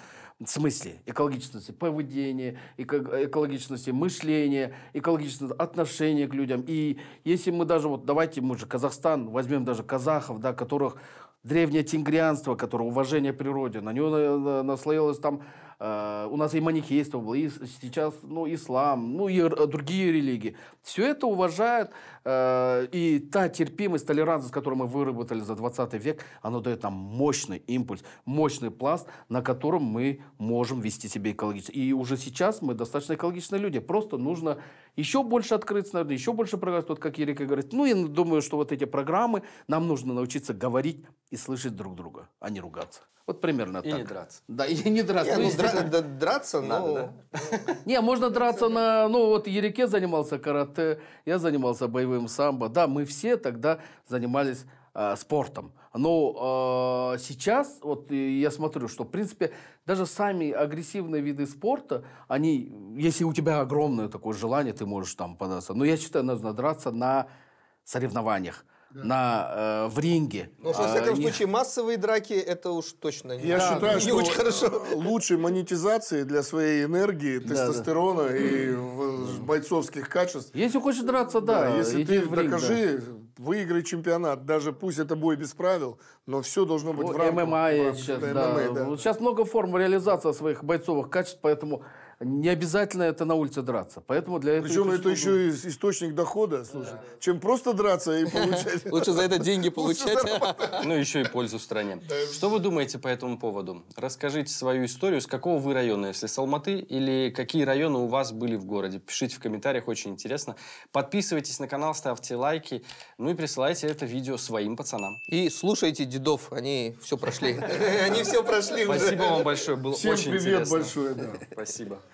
смысле, экологичности поведения, экологичности мышления, экологичности отношения к людям. И если мы даже вот, давайте мы же Казахстан, возьмем даже казахов, да, которых древнее тингрианство, которое уважение природе, на него э, наслоилось там, э, у нас и манихейство было, и сейчас, ну, ислам, ну, и другие религии. Все это уважает, э, и та терпимость, толерантность, которую мы выработали за 20 век, она дает нам мощный импульс, мощный пласт, на котором мы можем вести себя экологично. И уже сейчас мы достаточно экологичные люди, просто нужно еще больше открыться, наверное, еще больше прогресс, вот как Ерика говорит. Ну, я думаю, что вот эти программы, нам нужно научиться говорить и слышать друг друга, а не ругаться. Вот примерно и так. И не драться. Да, и не драться. Не, ну, ну дра- ну, да, драться надо, но... да? Не, можно драться на... Ну, вот Ереке занимался карате, я занимался боевым самбо. Да, мы все тогда занимались э, спортом. Но э, сейчас, вот я смотрю, что, в принципе, даже сами агрессивные виды спорта, они, если у тебя огромное такое желание, ты можешь там податься. Но я считаю, нужно драться на соревнованиях на, э, в ринге. Ну, в всяком а, случае, не... массовые драки это уж точно не, Я да, считаю, не что очень хорошо. Лучшей монетизации для своей энергии, тестостерона да, да. и э, бойцовских качеств. Если хочешь драться, да. да если ты в ринг, докажи, да выиграй чемпионат, даже пусть это бой без правил, но все должно быть О, в рамках. ММА, сейчас, да. ММА да. сейчас много форм реализации своих бойцовых качеств, поэтому не обязательно это на улице драться. Поэтому для этого... Причем это еще и источник дохода, слушай. Да. Чем просто драться и получать... <laughs> Лучше за это деньги получать. Ну, еще и пользу стране. Что вы думаете по этому поводу? Расскажите свою историю. С какого вы района, если с Алматы? Или какие районы у вас были в городе? Пишите в комментариях, очень интересно. Подписывайтесь на канал, ставьте лайки. Ну и присылайте это видео своим пацанам. И слушайте дедов, они все прошли. <laughs> Они все прошли уже. Спасибо вам большое, было очень интересно. Всем привет большой, Спасибо.